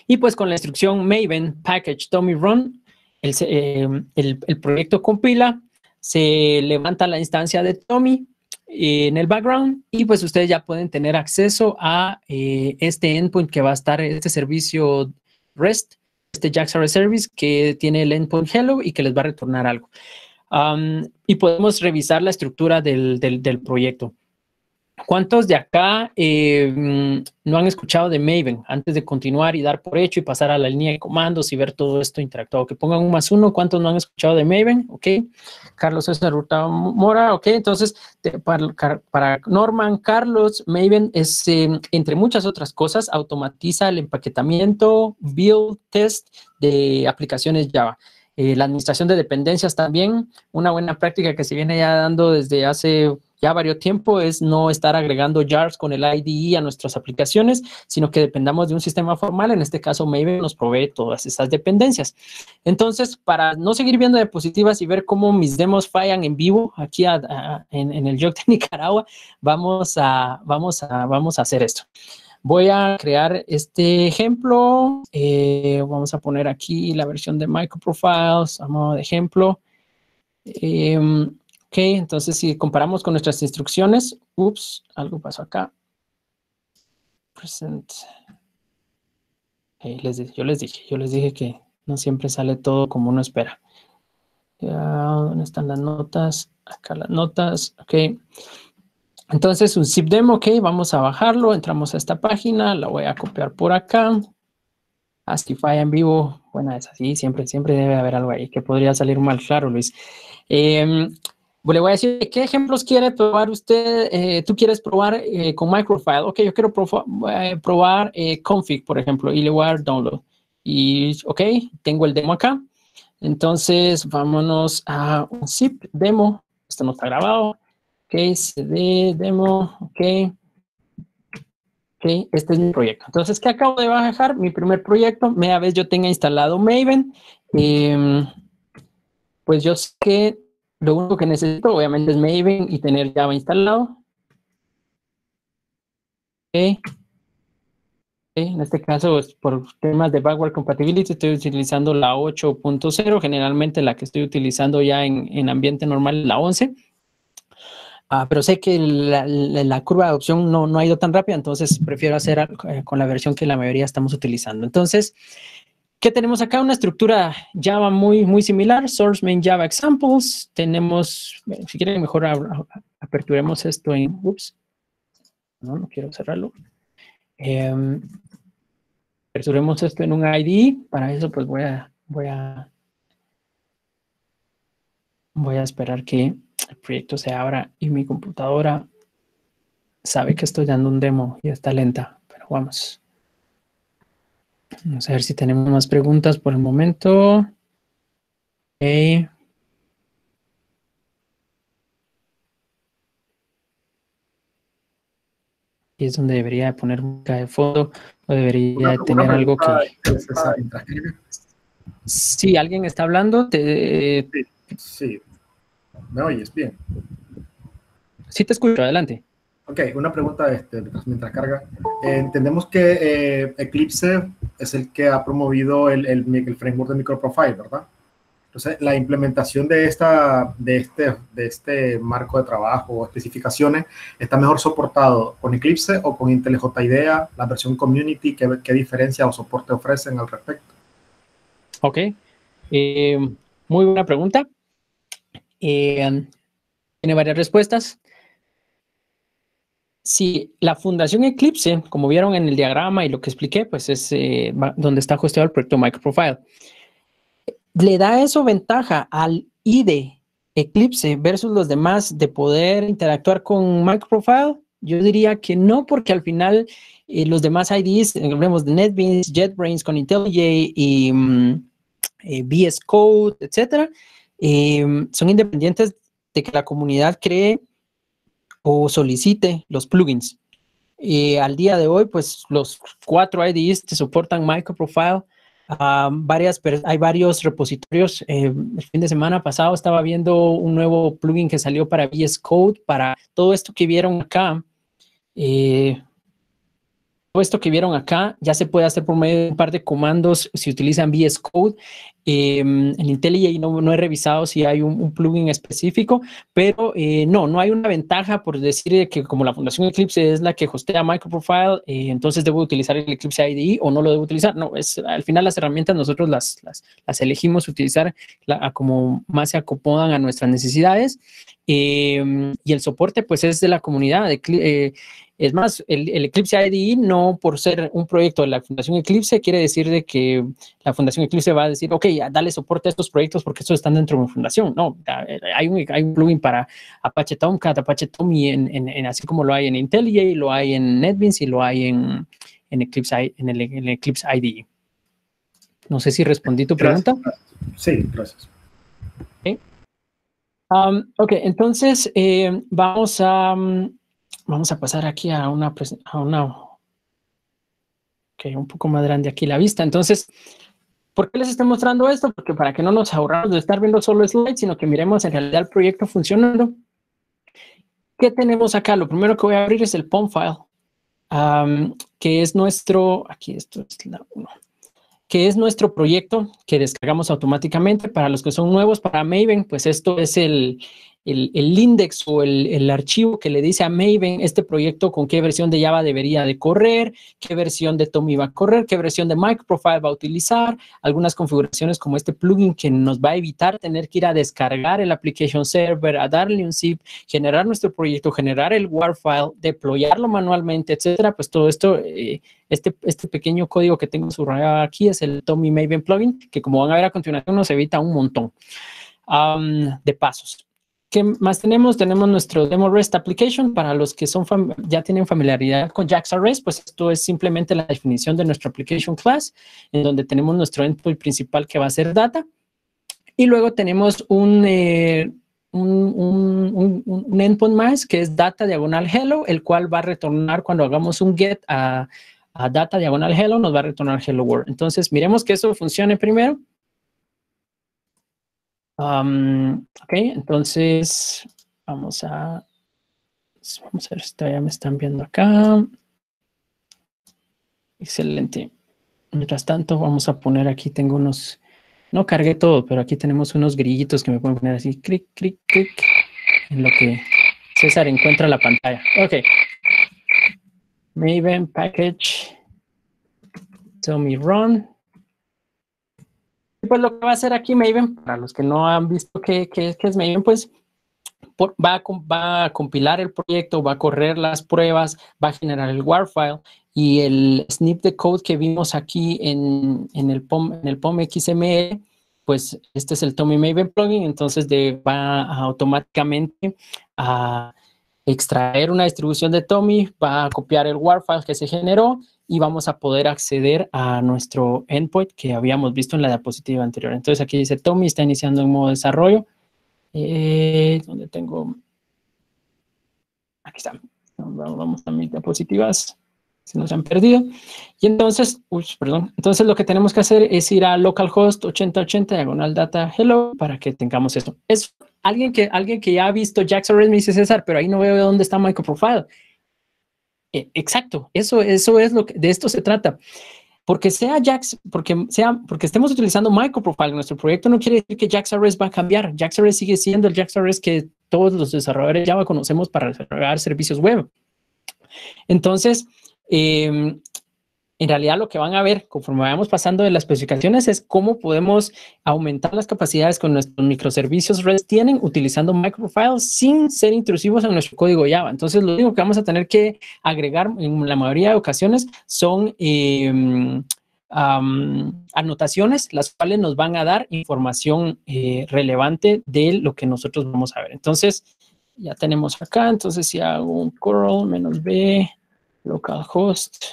Y pues con la instrucción Maven package tommy run Em, el, el, proyecto compila, se levanta la instancia de Tommy eh, en el background y pues ustedes ya pueden tener acceso a eh, este endpoint que va a estar, este servicio REST, este jax Service que tiene el endpoint hello y que les va a retornar algo. y podemos revisar la estructura del proyecto. ¿Cuántos de acá eh, mm, no han escuchado de Maven antes de continuar y dar por hecho y pasar a la línea de comandos y ver todo esto interactuado? Que pongan un más uno. ¿Cuántos no han escuchado de Maven? Ok. Carlos César Ruta Mora. Ok. Entonces, para, Norman, Carlos, Maven es, em, entre muchas otras cosas, automatiza el empaquetamiento, build, test de aplicaciones Java. Eh, la administración de dependencias también, una buena práctica que se viene ya dando desde hace ya varios tiempo es no estar agregando jars con el IDE a nuestras aplicaciones, sino que dependamos de un sistema formal. En este caso, Maven nos provee todas esas dependencias. Entonces, para no seguir viendo diapositivas y ver cómo mis demos fallan en vivo aquí en, el York de Nicaragua, vamos a, vamos a, vamos a hacer esto. Voy a crear este ejemplo. Eh, vamos a poner aquí la versión de Microprofiles a modo de ejemplo. Em, Ok, entonces si comparamos con nuestras instrucciones, ups, algo pasó acá. Present. Eh, yo les dije, yo les dije que no siempre sale todo como uno espera. ¿Dónde están las notas? Acá las notas, ok. Entonces un zip demo, ok, vamos a bajarlo, entramos a esta página, la voy a copiar por acá. ASCII ah, en vivo, bueno, es así, siempre, siempre debe haber algo ahí que podría salir mal, claro, Luis. Eh, pues le voy a decir, ¿qué ejemplos quiere probar usted? Eh, tú quieres probar eh, con microfile. Ok, yo quiero eh, probar config, por ejemplo, y le voy a dar download. Y, ok, tengo el demo acá. Entonces, vámonos a un zip demo. Esto no está grabado. Ok, CD demo. Ok. Ok, este es mi proyecto. Entonces, ¿qué acabo de bajar? Mi primer proyecto. Media vez yo tenga instalado Maven. Em, pues yo sé que lo único que necesito, obviamente, es Maven y tener Java instalado. En este caso, pues, por temas de backward compatibility, estoy utilizando la 8.0. Generalmente, la que estoy utilizando ya en, ambiente normal es la 11. Ah, pero sé que la, curva de adopción no, no ha ido tan rápida, entonces prefiero hacer eh, con la versión que la mayoría estamos utilizando. Entonces, ¿Qué tenemos acá? Una estructura Java muy, muy similar, source main Java examples. Tenemos, si quieren mejor aperturemos esto en, ups, no, no quiero cerrarlo. Em, aperturemos esto en un ID. Para eso pues voy a, voy a, voy a esperar que el proyecto se abra y mi computadora sabe que estoy dando un demo y está lenta, pero vamos. Vamos a ver si tenemos más preguntas por el momento. Y es donde debería poner café de fondo o debería tener algo que... si alguien está hablando. Te... Sí, me oyes bien. Sí, te escucho, adelante. Ok, una pregunta este, mientras carga. Eh, entendemos que eh, Eclipse es el que ha promovido el, framework de microprofile, ¿verdad? Entonces, la implementación de, esta, de, este, de este marco de trabajo o especificaciones está mejor soportado con Eclipse o con IntelliJ IDEA, la versión community, ¿qué, qué diferencia o soporte ofrecen al respecto? Ok, eh, muy buena pregunta. Eh, tiene varias respuestas. Si la Fundación Eclipse, como vieron en el diagrama y lo que expliqué, pues es eh, donde está gestionado el proyecto MicroProfile. Le da eso ventaja al IDE Eclipse versus los demás de poder interactuar con MicroProfile? Yo diría que no, porque al final eh, los demás IDs, hablemos de NetBeans, JetBrains con IntelliJ y mm, eh, VS Code, etcétera, son independientes de que la comunidad cree o solicite los plugins. y eh, al día de hoy, pues los cuatro IDEs te soportan MicroProfile. a ah, varias, hay varios repositorios. Eh, el fin de semana pasado estaba viendo un nuevo plugin que salió para VS Code, para todo esto que vieron acá. Eh, puesto que vieron acá ya se puede hacer por medio de un par de comandos si utilizan VS Code. Eh, en IntelliJ no, no he revisado si hay un, plugin específico, pero eh, no, no hay una ventaja por decir que como la Fundación Eclipse es la que hostea MicroProfile, eh, entonces debo utilizar el Eclipse IDE o no lo debo utilizar. No, es al final las herramientas nosotros las, las, las elegimos utilizar la, a como más se acomodan a nuestras necesidades Em, y el soporte pues es de la comunidad. Eh, es más, el, Eclipse IDE no por ser un proyecto de la Fundación Eclipse quiere decir de que la Fundación Eclipse va a decir, ok, dale soporte a estos proyectos porque estos están dentro de mi fundación. No, eh, hay un, plugin para Apache Tomcat, Apache Tom en, así como lo hay en IntelliJ, lo hay en NetBeans y lo hay en, Eclipse, en el, IDE. No sé si respondí tu pregunta. Sí, gracias. Um, ok, entonces eh, vamos, a, mm, vamos a pasar aquí a una, a una un poco más grande aquí la vista. Entonces, ¿por qué les estoy mostrando esto? Porque para que no nos ahorramos de estar viendo solo slides, sino que miremos en realidad el proyecto funcionando. ¿Qué tenemos acá? Lo primero que voy a abrir es el POM file, que es nuestro, aquí esto es la 1 que es nuestro proyecto que descargamos automáticamente. Para los que son nuevos, para Maven, pues esto es el, el, el index o el, archivo que le dice a Maven este proyecto con qué versión de Java debería de correr, qué versión de Tommy va a correr, qué versión de MicroProfile va a utilizar, algunas configuraciones como este plugin que nos va a evitar tener que ir a descargar el application server, a darle un zip, generar nuestro proyecto, generar el WAR file, deployarlo manualmente, etcétera, pues todo esto... Eh, este, este, pequeño código que tengo subrayado aquí es el Tommy Maven plugin, que como van a ver a continuación nos evita un montón de pasos. ¿Qué más tenemos? Tenemos nuestro Demo REST Application. Para los que son ya tienen familiaridad con jax REST, pues esto es simplemente la definición de nuestro Application Class, en donde tenemos nuestro endpoint principal que va a ser data. Y luego tenemos un, eh, un, endpoint más que es data diagonal hello, el cual va a retornar cuando hagamos un get a, a data diagonal hello, nos va a retornar hello world. Entonces, miremos que eso funcione primero ok, entonces vamos a, vamos a ver si todavía me están viendo acá. Excelente. Mientras tanto, vamos a poner aquí, tengo unos, no cargué todo, pero aquí tenemos unos grillitos que me pueden poner así, clic, clic, clic, en lo que César encuentra la pantalla. Ok. Maven package. Tell me run pues lo que va a hacer aquí Maven, para los que no han visto qué, es Maven, pues va, a, compilar el proyecto, va a correr las pruebas, va a generar el WAR file y el snip de code que vimos aquí en, el POM, en pues este es el Tommy Maven plugin, entonces va automáticamente a extraer una distribución de Tommy, va a copiar el WAR que se generó y vamos a poder acceder a nuestro endpoint que habíamos visto en la diapositiva anterior. Entonces aquí dice Tommy está iniciando un modo de desarrollo. Eh, ¿Dónde tengo? Aquí está. Vamos a mis diapositivas se nos han perdido. Y entonces, uy, perdón, entonces lo que tenemos que hacer es ir a localhost 8080 diagonal data hello para que tengamos esto. Es alguien que, alguien que ya ha visto Jackson Arrest me dice César, pero ahí no veo dónde está MicroProfile. E, exacto, eso, eso es lo que de esto se trata. Porque sea JAX, porque, sea, porque estemos utilizando microprofile en nuestro proyecto, no quiere decir que jax va a cambiar. jax sigue siendo el jax que todos los desarrolladores Java conocemos para desarrollar servicios web. Entonces, em, en realidad lo que van a ver conforme vamos pasando de las especificaciones es cómo podemos aumentar las capacidades con nuestros microservicios REST tienen utilizando microfiles sin ser intrusivos en nuestro código Java. Entonces, lo único que vamos a tener que agregar en la mayoría de ocasiones son em, anotaciones, las cuales nos van a dar información eh, relevante de lo que nosotros vamos a ver. Entonces, ya tenemos acá, entonces si hago un curl menos b localhost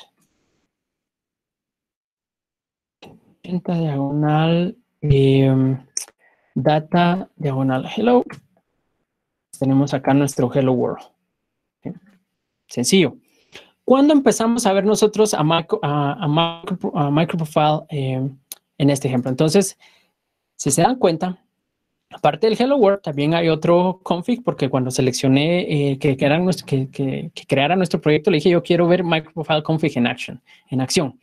diagonal em, data diagonal hello. Tenemos acá nuestro hello world. Sencillo. ¿Cuándo empezamos a ver nosotros a, a, microprofile em, en este ejemplo? Entonces, si se dan cuenta, aparte del hello world, también hay otro config porque cuando seleccioné eh, que, que, creara nuestro proyecto, le dije yo quiero ver microprofile config en action, en acción.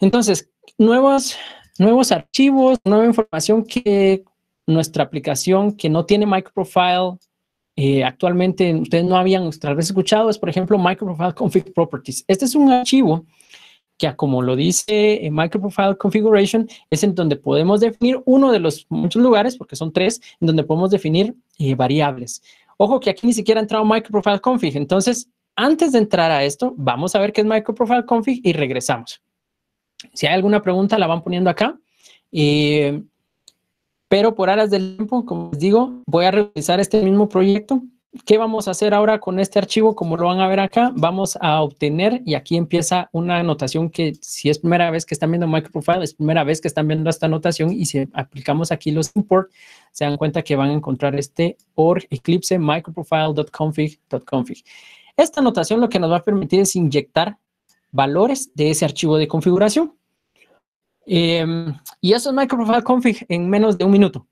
Entonces, nuevos, nuevos archivos, nueva información que nuestra aplicación que no tiene microprofile eh, actualmente ustedes no habían tal vez escuchado es, por ejemplo, microprofile config properties. Este es un archivo que, como lo dice eh, microprofile configuration, es en donde podemos definir uno de los muchos lugares, porque son tres, en donde podemos definir eh, variables. Ojo que aquí ni siquiera ha entrado microprofile config. Entonces, antes de entrar a esto, vamos a ver qué es microprofile config y regresamos. Si hay alguna pregunta, la van poniendo acá. pero por aras del tiempo, como les digo, voy a realizar este mismo proyecto. ¿Qué vamos a hacer ahora con este archivo? Como lo van a ver acá, vamos a obtener, y aquí empieza una anotación que si es primera vez que están viendo MicroProfile, es primera vez que están viendo esta anotación, y si aplicamos aquí los import, se dan cuenta que van a encontrar este org eclipse microprofile.config.config. Esta anotación lo que nos va a permitir es inyectar valores de ese archivo de configuración. Em, y eso es Microprofile Config en menos de un minuto.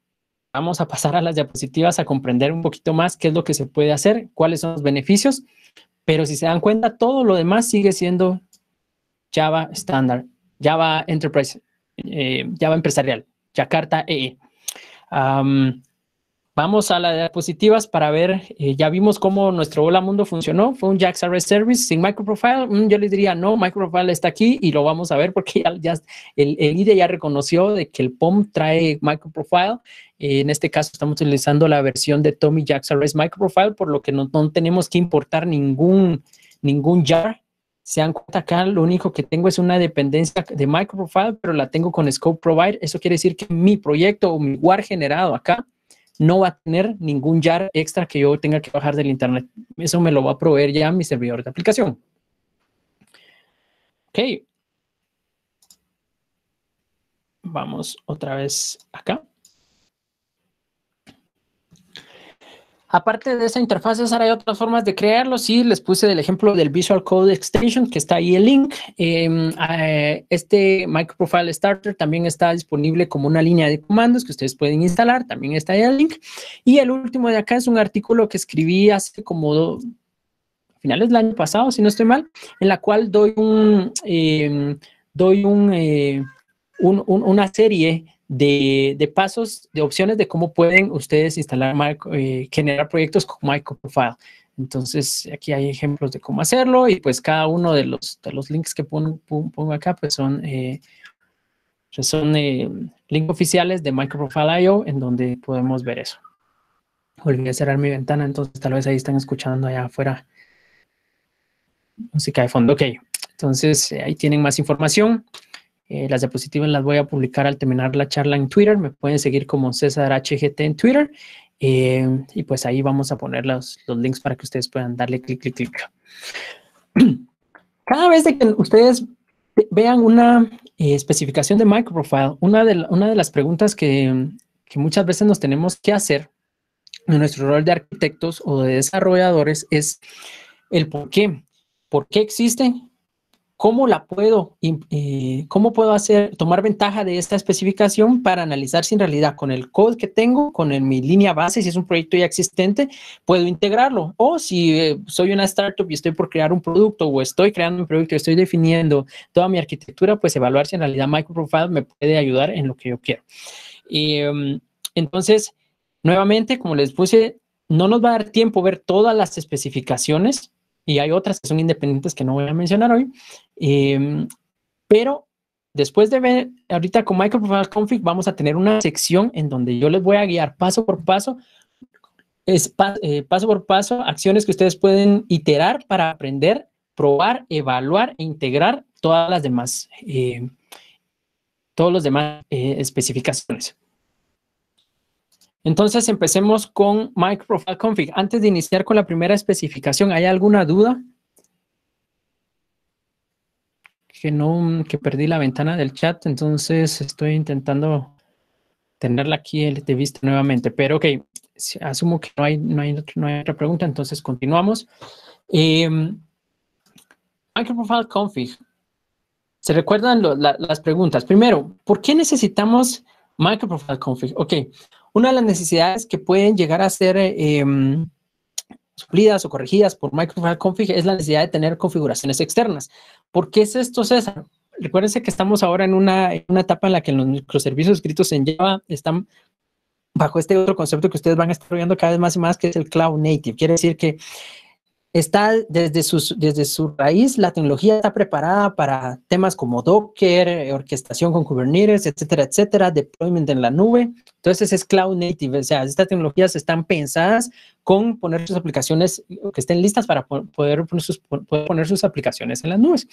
Vamos a pasar a las diapositivas a comprender un poquito más qué es lo que se puede hacer, cuáles son los beneficios, pero si se dan cuenta, todo lo demás sigue siendo Java estándar, Java Enterprise, eh, Java empresarial, Jakarta EE. E. Vamos a las diapositivas para ver, eh, ya vimos cómo nuestro Hola Mundo funcionó, fue un JAX Service sin microprofile, mm, yo les diría no, microprofile está aquí y lo vamos a ver porque ya, el, IDE ya reconoció de que el POM trae microprofile, eh, en este caso estamos utilizando la versión de Tommy JAX microprofile, por lo que no, no, tenemos que importar ningún, ningún jar, se dan cuenta acá, lo único que tengo es una dependencia de microprofile, pero la tengo con scope provide, eso quiere decir que mi proyecto o mi war generado acá, no va a tener ningún jar extra que yo tenga que bajar del internet. Eso me lo va a proveer ya mi servidor de aplicación. Ok. Vamos otra vez acá. Aparte de esa interfaz, ahora hay otras formas de crearlo. Sí, les puse el ejemplo del Visual Code Extension, que está ahí el link. Em, eh, este MicroProfile Starter también está disponible como una línea de comandos que ustedes pueden instalar. También está ahí el link. Y el último de acá es un artículo que escribí hace como dos... finales del año pasado, si no estoy mal, en la cual doy un... Em, doy un eh, una serie de, pasos, de opciones de cómo pueden ustedes instalar, eh, generar proyectos con MicroProfile. Entonces, aquí hay ejemplos de cómo hacerlo y pues cada uno de los, los links que pongo, acá pues son, eh, pues, son eh, links oficiales de MicroProfile.io en donde podemos ver eso. a cerrar mi ventana, entonces tal vez ahí están escuchando allá afuera música de fondo. Ok, entonces ahí tienen más información. Eh, las diapositivas las voy a publicar al terminar la charla en Twitter. Me pueden seguir como César HGT en Twitter. Eh, y pues ahí vamos a poner los, links para que ustedes puedan darle clic, clic, clic. Cada vez que ustedes vean una eh, especificación de microprofile, una de, una de las preguntas que, que muchas veces nos tenemos que hacer en nuestro rol de arquitectos o de desarrolladores es el por qué. ¿Por qué existe? ¿cómo la puedo, eh, cómo puedo hacer, tomar ventaja de esta especificación para analizar si en realidad con el code que tengo, con mi línea base, si es un proyecto ya existente, puedo integrarlo? O si eh, soy una startup y estoy por crear un producto o estoy creando un producto, estoy definiendo toda mi arquitectura, pues evaluar si en realidad MicroProfile me puede ayudar en lo que yo quiero. Em, entonces, nuevamente, como les puse, no nos va a dar tiempo ver todas las especificaciones, y hay otras que son independientes que no voy a mencionar hoy. Em, pero después de ver ahorita con Microprofile Config, vamos a tener una sección en donde yo les voy a guiar paso por paso, eh, paso por paso, acciones que ustedes pueden iterar para aprender, probar, evaluar e integrar todas las demás, eh, todos demás eh, especificaciones. Entonces empecemos con microprofile Config. Antes de iniciar con la primera especificación, ¿hay alguna duda? Que no, que perdí la ventana del chat, entonces estoy intentando tenerla aquí de vista nuevamente. Pero ok, asumo que no hay, no hay, otra pregunta, entonces continuamos. Em, microprofile Config. ¿Se recuerdan las preguntas? Primero, ¿por qué necesitamos Microprofile Config? Ok, una de las necesidades que pueden llegar a ser eh, em, suplidas o corregidas por Microsoft Config es la necesidad de tener configuraciones externas. ¿Por qué es esto, César? Recuérdense que estamos ahora en una, en una etapa en la que los microservicios escritos en Java están bajo este otro concepto que ustedes van a estar viendo cada vez más y más, que es el cloud native. Quiere decir que está desde, sus, desde su raíz, la tecnología está preparada para temas como Docker, eh, orquestación con Kubernetes, etcétera, etcétera, deployment en la nube. Entonces es cloud native, o sea, estas tecnologías están pensadas con poner sus aplicaciones, que estén listas para poder poner sus, poder poner sus aplicaciones en las nubes.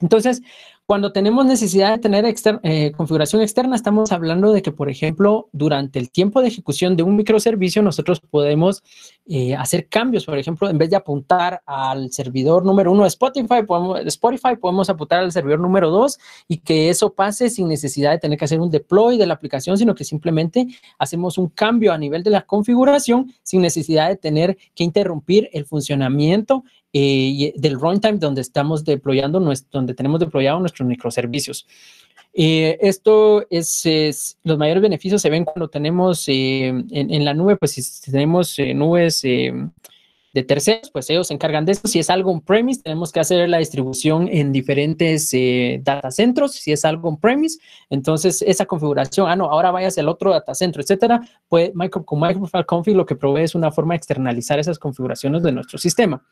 Entonces, cuando tenemos necesidad de tener eh, configuración externa, estamos hablando de que, por ejemplo, durante el tiempo de ejecución de un microservicio, nosotros podemos eh, hacer cambios. Por ejemplo, en vez de apuntar al servidor número uno de Spotify, podemos, Spotify, podemos apuntar al servidor número dos y que eso pase sin necesidad de tener que hacer un deploy de la aplicación, sino que simplemente hacemos un cambio a nivel de la configuración sin necesidad de tener que interrumpir el funcionamiento eh, del runtime donde estamos deployando, donde tenemos deployado nuestros microservicios. Eh, esto es, los mayores beneficios se ven cuando tenemos eh, en, la nube, pues si tenemos nubes de terceros, pues ellos se encargan de eso, Si es algo on-premise, tenemos que hacer la distribución en diferentes data centros. Si es algo on-premise, entonces esa configuración, ah, no, ahora vayas al otro data centro, etcétera. Pues con Microfile Config lo que provee es una forma de externalizar esas configuraciones de nuestro sistema.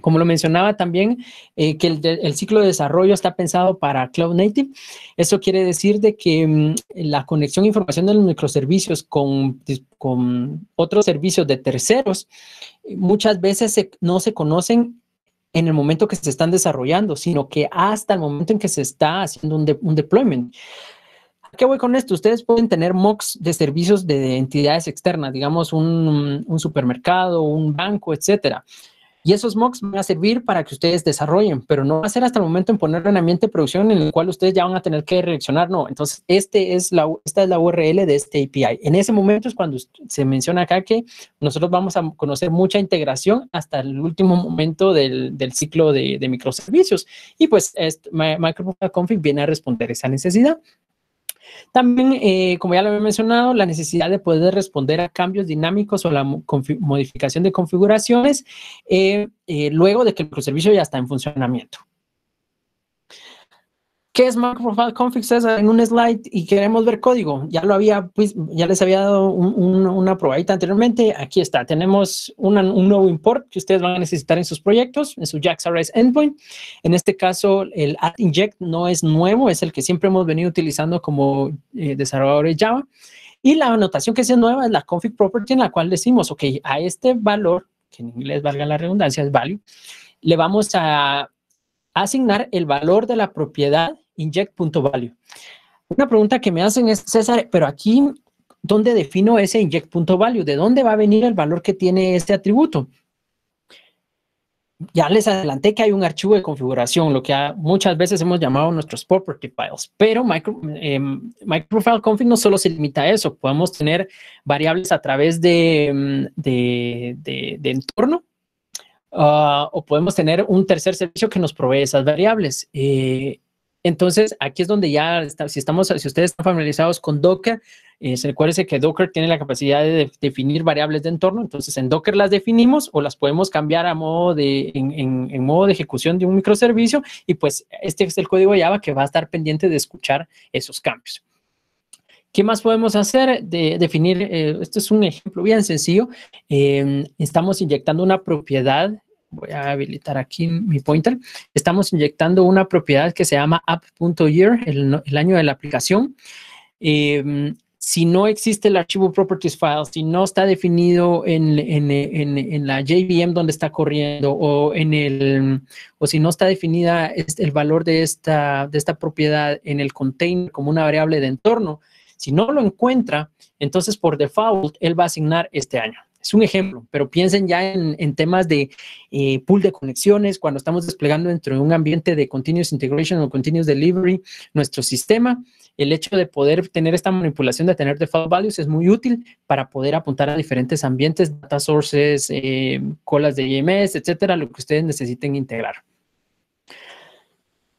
Como lo mencionaba también, eh, que el, ciclo de desarrollo está pensado para Cloud Native. Eso quiere decir de que mm, la conexión e información de los microservicios con, con otros servicios de terceros muchas veces no se conocen en el momento que se están desarrollando, sino que hasta el momento en que se está haciendo un, deployment. qué voy con esto? Ustedes pueden tener mocks de servicios de entidades externas, digamos un, un supermercado, un banco, etcétera y esos mocks van a servir para que ustedes desarrollen, pero no va a ser hasta el momento en ponerlo en ambiente de producción en el cual ustedes ya van a tener que reaccionar. No, entonces este es la, esta es la URL de este API. En ese momento es cuando se menciona acá que nosotros vamos a conocer mucha integración hasta el último momento del, ciclo de, microservicios. Y pues este, Config viene a responder esa necesidad. También, eh, como ya lo he mencionado, la necesidad de poder responder a cambios dinámicos o la modificación de configuraciones eh, eh, luego de que el servicio ya está en funcionamiento. ¿Qué es Macro config Configs? en un slide y queremos ver código. Ya lo había, pues, ya les había dado una probadita anteriormente. Aquí está. Tenemos un nuevo import que ustedes van a necesitar en sus proyectos, en su jax Endpoint. En este caso, el add inject no es nuevo, es el que siempre hemos venido utilizando como eh, desarrolladores Java. Y la anotación que es nueva es la config property en la cual decimos, ok, a este valor, que en inglés valga la redundancia, es value, le vamos a asignar el valor de la propiedad inject.value. Una pregunta que me hacen es, César, pero aquí, ¿dónde defino ese inject.value? ¿De dónde va a venir el valor que tiene este atributo? Ya les adelanté que hay un archivo de configuración, lo que muchas veces hemos llamado nuestros property files, pero microfile em, config no solo se limita a eso, podemos tener variables a través de, em, entorno, ah, o podemos tener un tercer servicio que nos provee esas variables. Eh, entonces, aquí es donde ya, si, estamos, si ustedes están familiarizados con Docker, eh, recuérdense que Docker tiene la capacidad de definir variables de entorno, entonces en Docker las definimos o las podemos cambiar a modo en, modo de ejecución de un microservicio y pues este es el código Java que va a estar pendiente de escuchar esos cambios. ¿Qué más podemos hacer? De, definir, este es un ejemplo bien sencillo, em, estamos inyectando una propiedad voy a habilitar aquí mi pointer, estamos inyectando una propiedad que se llama app.year, el, el año de la aplicación. Em, si no existe el archivo properties file, si no está definido en, en, en, en, la JVM donde está corriendo o en el o si no está definida este, el valor de esta, de esta propiedad en el container como una variable de entorno, si no lo encuentra, entonces por default él va a asignar este año. Es un ejemplo, pero piensen ya en, temas de eh, pool de conexiones, cuando estamos desplegando dentro de un ambiente de continuous integration o continuous delivery nuestro sistema, el hecho de poder tener esta manipulación, de tener default values es muy útil para poder apuntar a diferentes ambientes, data sources, eh, colas de IMS, e etcétera, lo que ustedes necesiten integrar.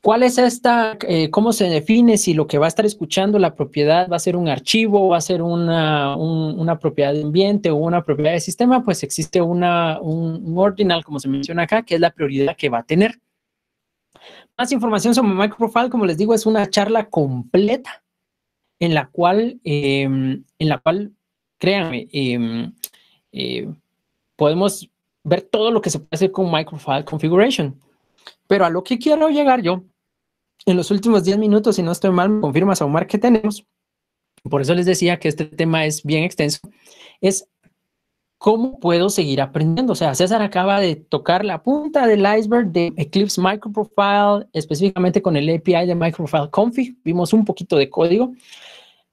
¿Cuál es esta, eh, cómo se define si lo que va a estar escuchando la propiedad va a ser un archivo, va a ser una, propiedad de ambiente o una propiedad de sistema? Pues existe un, ordinal, como se menciona acá, que es la prioridad que va a tener. Más información sobre Microprofile, como les digo, es una charla completa en la cual, em, en la cual créanme, em, eh, podemos ver todo lo que se puede hacer con Microfile Configuration. Pero a lo que quiero llegar yo en los últimos 10 minutos, si no estoy mal, me confirmas a Omar que tenemos. Por eso les decía que este tema es bien extenso. Es cómo puedo seguir aprendiendo. O sea, César acaba de tocar la punta del iceberg de Eclipse Microprofile, específicamente con el API de Microprofile Config. Vimos un poquito de código.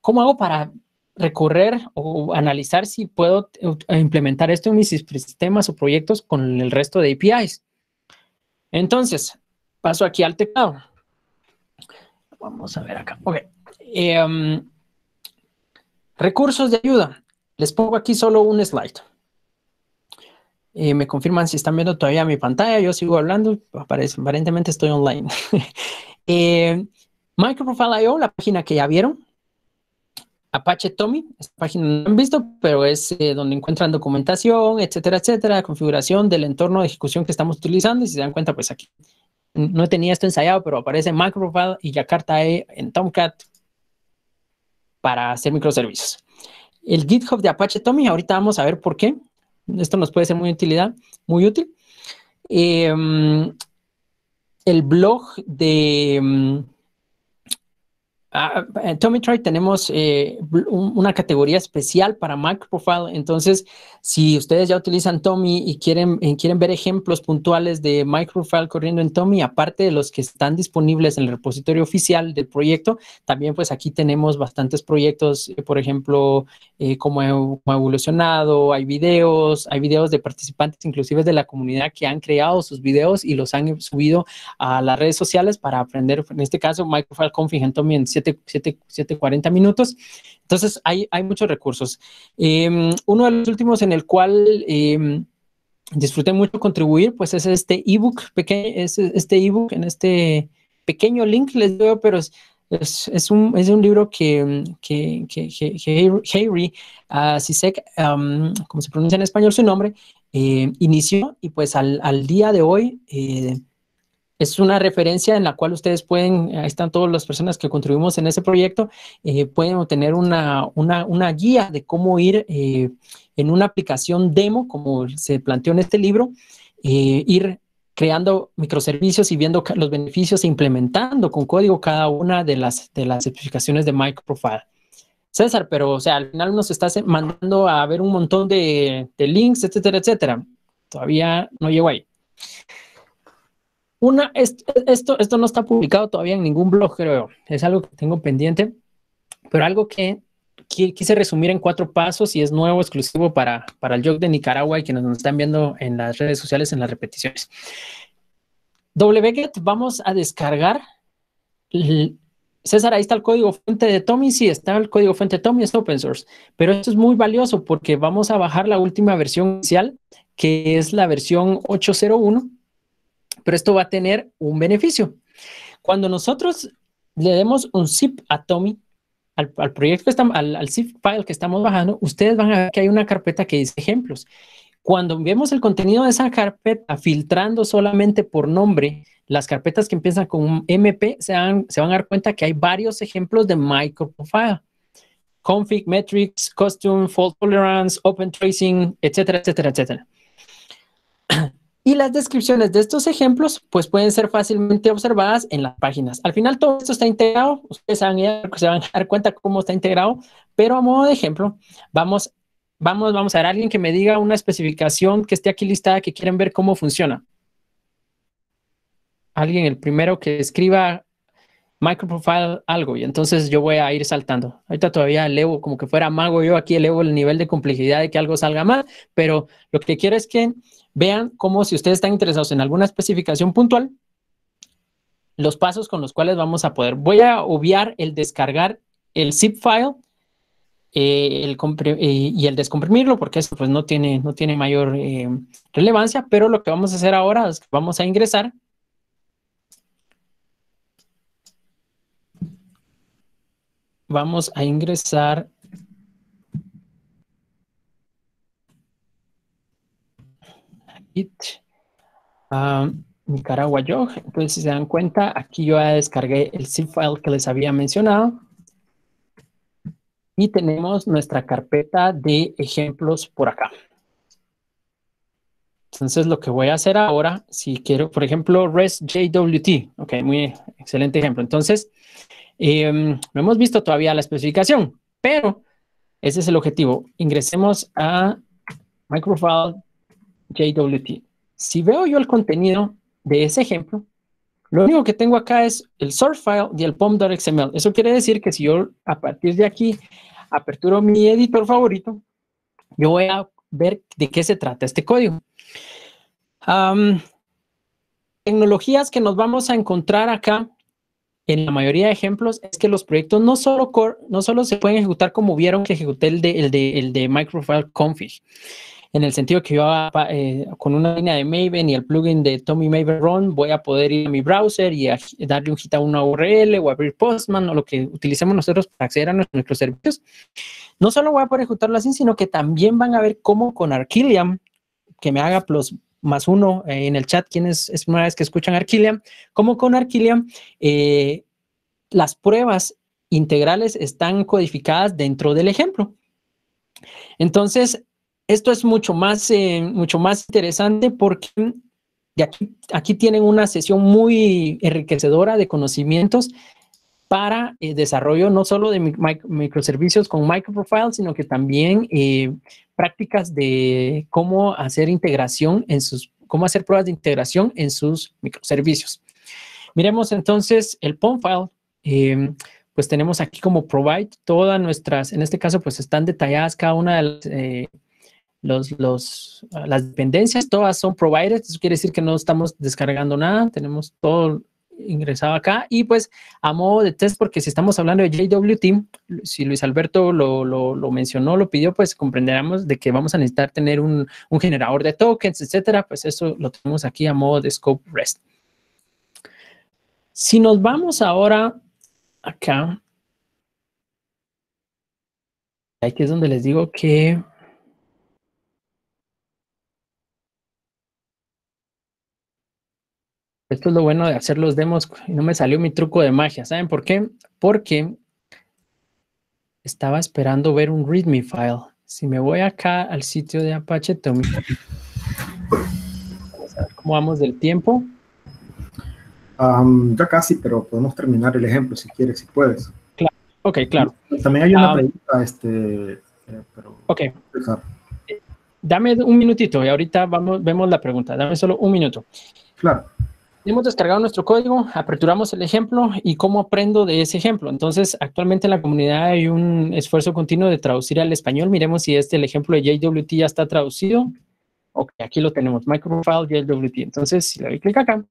¿Cómo hago para recorrer o analizar si puedo implementar esto en mis sistemas o proyectos con el resto de APIs? Entonces, paso aquí al teclado Vamos a ver acá. Ok. Em, recursos de ayuda. Les pongo aquí solo un slide. Eh, me confirman si están viendo todavía mi pantalla. Yo sigo hablando. aparentemente estoy online. Eh, Microprofile.io, la página que ya vieron. Apache Tommy, esta página no han visto, pero es eh, donde encuentran documentación, etcétera, etcétera, configuración del entorno de ejecución que estamos utilizando. Y si se dan cuenta, pues aquí no tenía esto ensayado, pero aparece Microfile y Jakarta E en Tomcat para hacer microservicios. El GitHub de Apache Tommy, ahorita vamos a ver por qué. Esto nos puede ser muy, utilidad, muy útil. Em, el blog de em, Ah, en Tommy tenemos eh, una categoría especial para Microfile. Entonces, si ustedes ya utilizan Tommy y quieren, eh, quieren ver ejemplos puntuales de Microfile corriendo en Tommy, aparte de los que están disponibles en el repositorio oficial del proyecto, también pues aquí tenemos bastantes proyectos, eh, por ejemplo, cómo ha, evolucionado, hay videos, hay videos de participantes inclusive de la comunidad que han creado sus videos y los han subido a las redes sociales para aprender, en este caso, Microfile Config en Tommy en 7.40 40 minutos. Entonces, hay, hay muchos recursos. Em, uno de los últimos en el cual... Em, disfruté mucho contribuir, pues es este ebook, es este ebook en este pequeño link les doy, pero es, un, es un, libro que, que, que, que Harry ah, como se pronuncia en español su nombre, eh, inició y pues al, día de hoy eh, es una referencia en la cual ustedes pueden, ahí están todas las personas que contribuimos en ese proyecto, eh, pueden obtener una, guía de cómo ir eh, en una aplicación demo, como se planteó en este libro, eh, ir creando microservicios y viendo los beneficios e implementando con código cada una de las, de las especificaciones de MicroProfile. César, pero o sea, al final nos estás mandando a ver un montón de, de links, etcétera, etcétera. Todavía no llego ahí. Una, esto, esto, no está publicado todavía en ningún blog, creo. Es algo que tengo pendiente, pero algo que quise resumir en cuatro pasos y es nuevo, exclusivo para, para el jog de Nicaragua y que nos están viendo en las redes sociales en las repeticiones. WGET, vamos a descargar. César, ahí está el código fuente de Tommy. Sí, está el código fuente de Tommy, es open source. Pero esto es muy valioso porque vamos a bajar la última versión inicial, que es la versión 801 pero esto va a tener un beneficio. Cuando nosotros le demos un zip a Tommy, al, proyecto que estamos, al, zip file que estamos bajando, ustedes van a ver que hay una carpeta que dice ejemplos. Cuando vemos el contenido de esa carpeta filtrando solamente por nombre, las carpetas que empiezan con MP se, se van a dar cuenta que hay varios ejemplos de microprofile. Config, metrics, custom fault tolerance, open tracing, etcétera, etcétera, etcétera. Y las descripciones de estos ejemplos, pues pueden ser fácilmente observadas en las páginas. Al final todo esto está integrado, ustedes se van a, se van a dar cuenta cómo está integrado, pero a modo de ejemplo, vamos, vamos, vamos a ver a alguien que me diga una especificación que esté aquí listada que quieren ver cómo funciona. Alguien, el primero que escriba microprofile algo y entonces yo voy a ir saltando. Ahorita todavía elevo como que fuera mago, yo aquí elevo el nivel de complejidad de que algo salga mal, pero lo que quiero es que vean cómo si ustedes están interesados en alguna especificación puntual, los pasos con los cuales vamos a poder. Voy a obviar el descargar el zip file eh, el eh, y el descomprimirlo porque eso pues no tiene, no tiene mayor eh, relevancia, pero lo que vamos a hacer ahora es que vamos a ingresar vamos a ingresar a Nicaragua yo. Entonces, si se dan cuenta, aquí yo ya descargué el zip file que les había mencionado. Y tenemos nuestra carpeta de ejemplos por acá. Entonces, lo que voy a hacer ahora, si quiero, por ejemplo, REST JWT. Ok, muy excelente ejemplo. Entonces, Em, no hemos visto todavía la especificación, pero ese es el objetivo. Ingresemos a microfile JWT. Si veo yo el contenido de ese ejemplo, lo único que tengo acá es el source file y el pom.xml. Eso quiere decir que si yo a partir de aquí aperturo mi editor favorito, yo voy a ver de qué se trata este código. tecnologías que nos vamos a encontrar acá en la mayoría de ejemplos es que los proyectos no solo, no solo se pueden ejecutar como vieron que ejecuté el de, el de, el Microfile config, en el sentido que yo ah, eh, con una línea de Maven y el plugin de Tommy Maven Run voy a poder ir a mi browser y darle un hit a una URL o abrir Postman o lo que utilicemos nosotros para acceder a nuestros, servicios. No solo voy a poder ejecutarlo así, sino que también van a ver cómo con Arquilium, que me haga plus más uno eh, en el chat, quienes es primera vez que escuchan Arquilia, como con Arquilia, eh, las pruebas integrales están codificadas dentro del ejemplo. Entonces, esto es mucho más, eh, mucho más interesante porque aquí, aquí tienen una sesión muy enriquecedora de conocimientos para el eh, desarrollo no solo de microservicios con microprofile, sino que también eh, prácticas de cómo hacer integración en sus, cómo hacer pruebas de integración en sus microservicios. Miremos entonces el POM file. Em, pues tenemos aquí como provide todas nuestras, en este caso pues están detalladas cada una de las, eh, las dependencias, todas son providers eso quiere decir que no estamos descargando nada, tenemos todo ingresado acá. Y pues a modo de test, porque si estamos hablando de Team si Luis Alberto lo, mencionó, lo pidió, pues comprenderemos de que vamos a necesitar tener un, generador de tokens, etcétera. Pues eso lo tenemos aquí a modo de scope REST. Si nos vamos ahora acá, aquí es donde les digo que Esto es lo bueno de hacer los demos. y No me salió mi truco de magia. ¿Saben por qué? Porque estaba esperando ver un README file. Si me voy acá al sitio de Apache Tommy, cómo vamos del tiempo. ya casi, pero podemos terminar el ejemplo si quieres, si puedes. Claro. Ok, claro. También hay una pregunta, este, eh, pero... Ok. Dame un minutito y ahorita vamos, vemos la pregunta. Dame solo un minuto. Claro. Hemos descargado nuestro código, aperturamos el ejemplo y cómo aprendo de ese ejemplo. Entonces, actualmente en la comunidad hay un esfuerzo continuo de traducir al español. Miremos si este, el ejemplo de JWT ya está traducido. Ok, aquí lo tenemos, microfile JWT. Entonces, si le doy clic acá,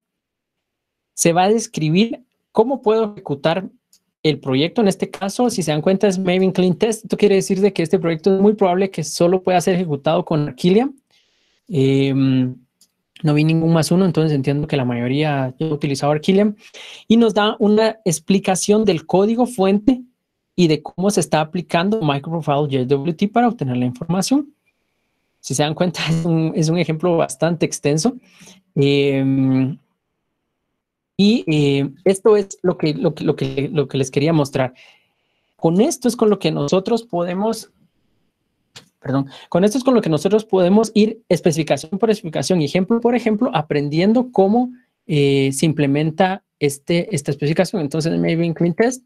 se va a describir cómo puedo ejecutar el proyecto. En este caso, si se dan cuenta, es Maven Clean Test. Esto quiere decir de que este proyecto es muy probable que solo pueda ser ejecutado con Arquilia. Em, no vi ningún más uno, entonces entiendo que la mayoría ha utilizado Y nos da una explicación del código fuente y de cómo se está aplicando Microprofile JWT para obtener la información. Si se dan cuenta, es un, ejemplo bastante extenso. Em, y em, esto es lo que, lo, que, lo que les quería mostrar. Con esto es con lo que nosotros podemos Perdón. Con esto es con lo que nosotros podemos ir especificación por especificación y ejemplo por ejemplo, aprendiendo cómo eh, se implementa este, esta especificación. Entonces, maybe in clean test.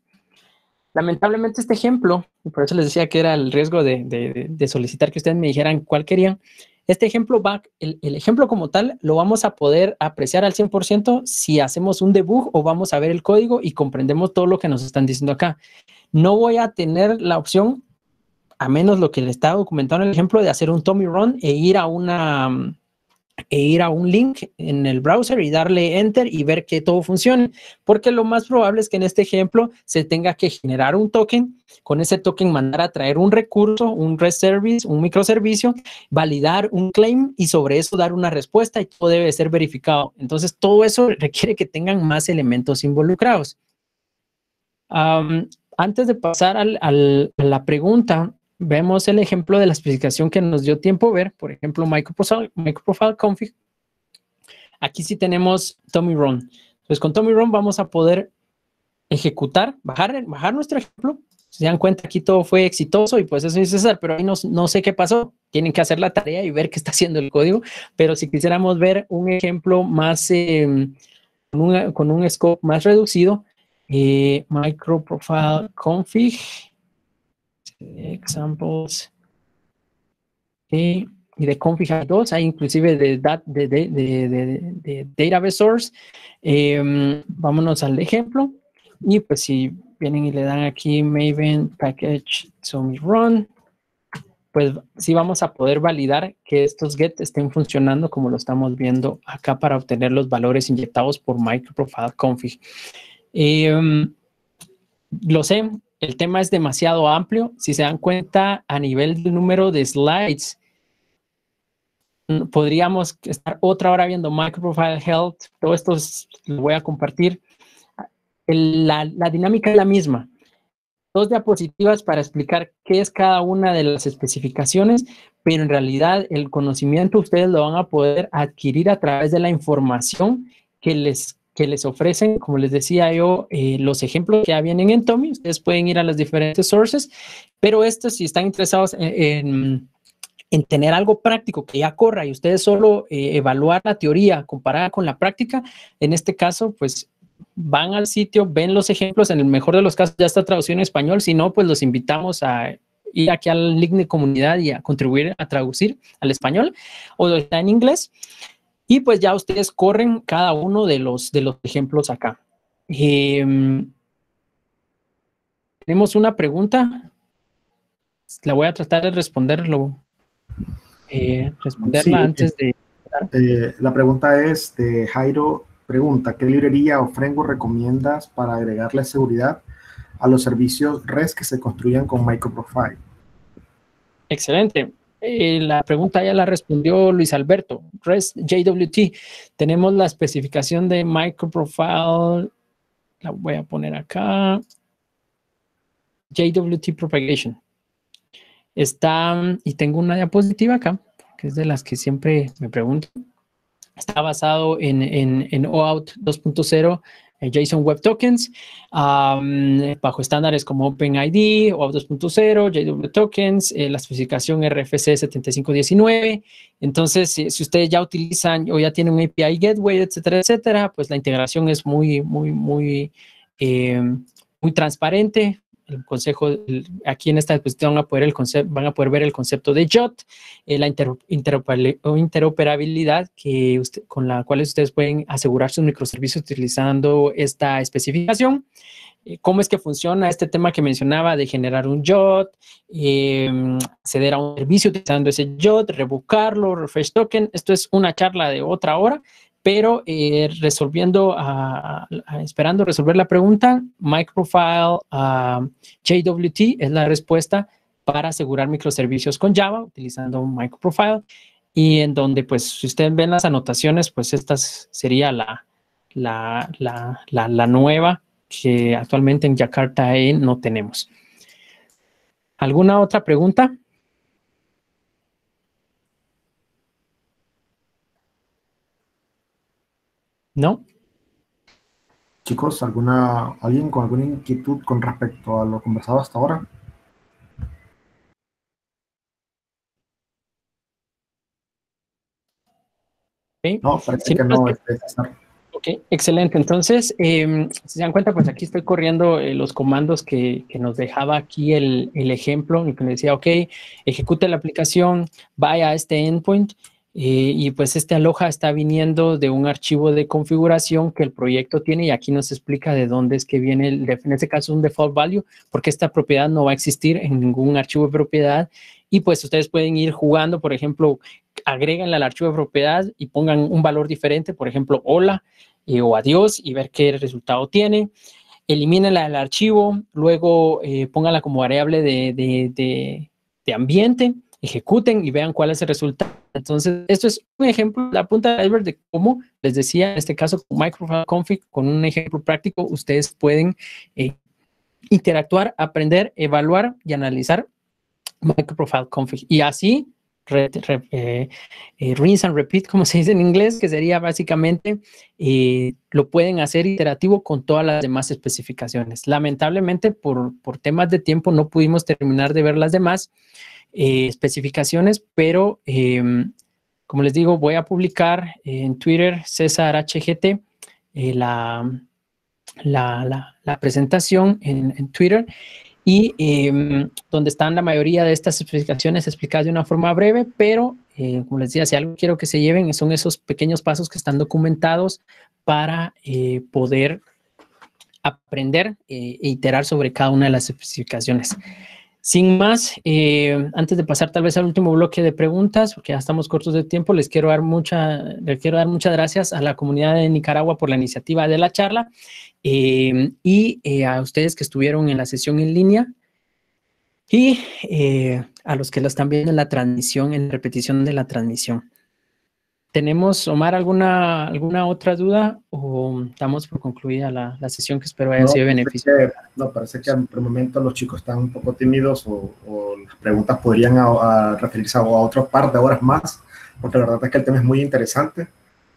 Lamentablemente este ejemplo, y por eso les decía que era el riesgo de, solicitar que ustedes me dijeran cuál querían, este ejemplo va, el, el, ejemplo como tal lo vamos a poder apreciar al 100% si hacemos un debug o vamos a ver el código y comprendemos todo lo que nos están diciendo acá. No voy a tener la opción a menos lo que le estaba documentando en el ejemplo de hacer un Tommy Run e ir a una e ir a un link en el browser y darle enter y ver que todo funcione, porque lo más probable es que en este ejemplo se tenga que generar un token, con ese token mandar a traer un recurso, un REST service, un microservicio, validar un claim y sobre eso dar una respuesta y todo debe ser verificado. Entonces, todo eso requiere que tengan más elementos involucrados. antes de pasar a la pregunta, Vemos el ejemplo de la especificación que nos dio tiempo ver, por ejemplo, Microprofile, Config. Aquí sí tenemos Tommy Run. Entonces, con Tommy Run vamos a poder ejecutar, bajar, bajar nuestro ejemplo. Si se dan cuenta, aquí todo fue exitoso y pues eso es César, pero ahí no, sé qué pasó. Tienen que hacer la tarea y ver qué está haciendo el código. Pero si quisiéramos ver un ejemplo más, em, con, un, scope más reducido, eh, microprofile config examples. Y de config 2, hay inclusive de, de, de, database source. Em, vámonos al ejemplo. Y pues si vienen y le dan aquí Maven package to run, pues sí vamos a poder validar que estos get estén funcionando como lo estamos viendo acá para obtener los valores inyectados por microprofile config. Em, lo sé, el tema es demasiado amplio. Si se dan cuenta, a nivel del número de slides, podríamos estar otra hora viendo Microprofile Health. Todo esto lo voy a compartir. la, la dinámica es la misma. Dos diapositivas para explicar qué es cada una de las especificaciones, pero en realidad el conocimiento ustedes lo van a poder adquirir a través de la información que les que les ofrecen, como les decía yo, eh, los ejemplos que ya vienen en Tommy. Ustedes pueden ir a las diferentes sources, pero estos, si están interesados en, tener algo práctico que ya corra y ustedes solo eh, evaluar la teoría comparada con la práctica, en este caso, pues van al sitio, ven los ejemplos, en el mejor de los casos ya está traducido en español, si no, pues los invitamos a ir aquí al link de comunidad y a contribuir a traducir al español o está en inglés. Y pues ya ustedes corren cada uno de los, de los ejemplos acá. Em, tenemos una pregunta. La voy a tratar de responderlo. Eh, responderla antes de... Eh, eh, la pregunta es de Jairo. Pregunta, ¿qué librería o framework recomiendas para agregarle seguridad a los servicios REST que se construyan con MicroProfile? Excelente. Eh, la pregunta ya la respondió Luis Alberto. REST JWT, tenemos la especificación de microprofile, la voy a poner acá, JWT propagation. Está, y tengo una diapositiva acá, que es de las que siempre me pregunto. Está basado en, en, en OAuth 2.0 eh, JSON Web Tokens, bajo estándares como OpenID o 2.0, JW Tokens, eh, la especificación RFC 7519. Entonces, si, ustedes ya utilizan o ya tienen un API Gateway, etcétera, etcétera, pues la integración es muy, muy, muy, eh, muy transparente, el consejo, aquí en esta exposición van a poder, el van a poder ver el concepto de JOT, eh, la interoperabilidad que usted, con la cual ustedes pueden asegurar sus microservicios utilizando esta especificación. Eh, ¿Cómo es que funciona este tema que mencionaba de generar un JOT, em, acceder a un servicio utilizando ese JOT, revocarlo, refresh token? Esto es una charla de otra hora pero eh, resolviendo, ah, ah, ah, esperando resolver la pregunta, Microfile JWT es la respuesta para asegurar microservicios con Java utilizando un Microprofile y en donde, pues, si ustedes ven las anotaciones, pues esta sería la, la, la, la, nueva que actualmente en Jakarta no tenemos. ¿Alguna otra pregunta? ¿no? Chicos, ¿alguna, ¿alguien con alguna inquietud con respecto a lo conversado hasta ahora? No, parece no. Es este, Ok, excelente. Entonces, em, si se dan cuenta, pues aquí estoy corriendo eh, los comandos que, nos dejaba aquí el, el ejemplo, en el que me decía, ok, ejecute la aplicación, vaya a este endpoint eh, y pues este aloja está viniendo de un archivo de configuración que el proyecto tiene y aquí nos explica de dónde es que viene, el, en este caso un default value, porque esta propiedad no va a existir en ningún archivo de propiedad y pues ustedes pueden ir jugando, por ejemplo, la al archivo de propiedad y pongan un valor diferente, por ejemplo, hola eh, o adiós y ver qué resultado tiene. Elimínenla del archivo, luego eh, póngala pónganla como variable de ambiente ejecuten y vean cuál es el resultado. Entonces, esto es un ejemplo, la punta de iceberg de cómo, les decía, en este caso con Config, con un ejemplo práctico, ustedes pueden eh, interactuar, aprender, evaluar y analizar MicroProfile Config. Y así, re, eh, eh, rinse and repeat, como se dice en inglés, que sería básicamente, lo pueden hacer iterativo con todas las demás especificaciones. Lamentablemente, por, por temas de tiempo, no pudimos terminar de ver las demás. Eh, especificaciones, pero em, como les digo, voy a publicar en Twitter César HGT eh, la, la, la, presentación en, Twitter y em, donde están la mayoría de estas especificaciones explicadas de una forma breve, pero eh, como les decía, si algo quiero que se lleven son esos pequeños pasos que están documentados para poder aprender e iterar sobre cada una de las especificaciones. Sin más, eh, antes de pasar tal vez al último bloque de preguntas, porque ya estamos cortos de tiempo, les quiero dar quiero dar muchas gracias a la comunidad de Nicaragua por la iniciativa de la charla eh, y eh, a ustedes que estuvieron en la sesión en línea y a los que lo están viendo en la transmisión, en repetición de la transmisión. ¿Tenemos, Omar, alguna, alguna otra duda o damos por concluida la, la sesión que espero haya sido beneficiosa? No, parece que por el momento los chicos están un poco tímidos o, las preguntas podrían referirse a, otro par de horas más, porque la verdad es que el tema es muy interesante.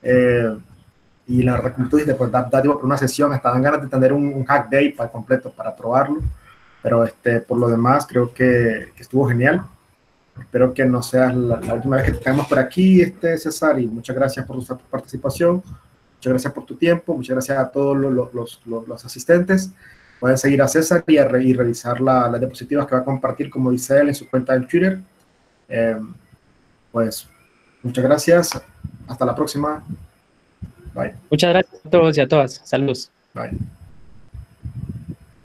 Eh, y la verdad, como tú dices, pues una sesión, estaban ganas de tener un, hack day para completo para probarlo, pero este, por lo demás creo que, que estuvo genial Espero que no sea la, última vez que estemos por aquí, este César, y muchas gracias por tu participación, muchas gracias por tu tiempo, muchas gracias a todos los, asistentes. Pueden seguir a César y, revisar las diapositivas que va a compartir, como dice él, en su cuenta de Twitter. Em, pues, muchas gracias. Hasta la próxima. Bye. Muchas gracias a todos y a todas. Saludos. Bye.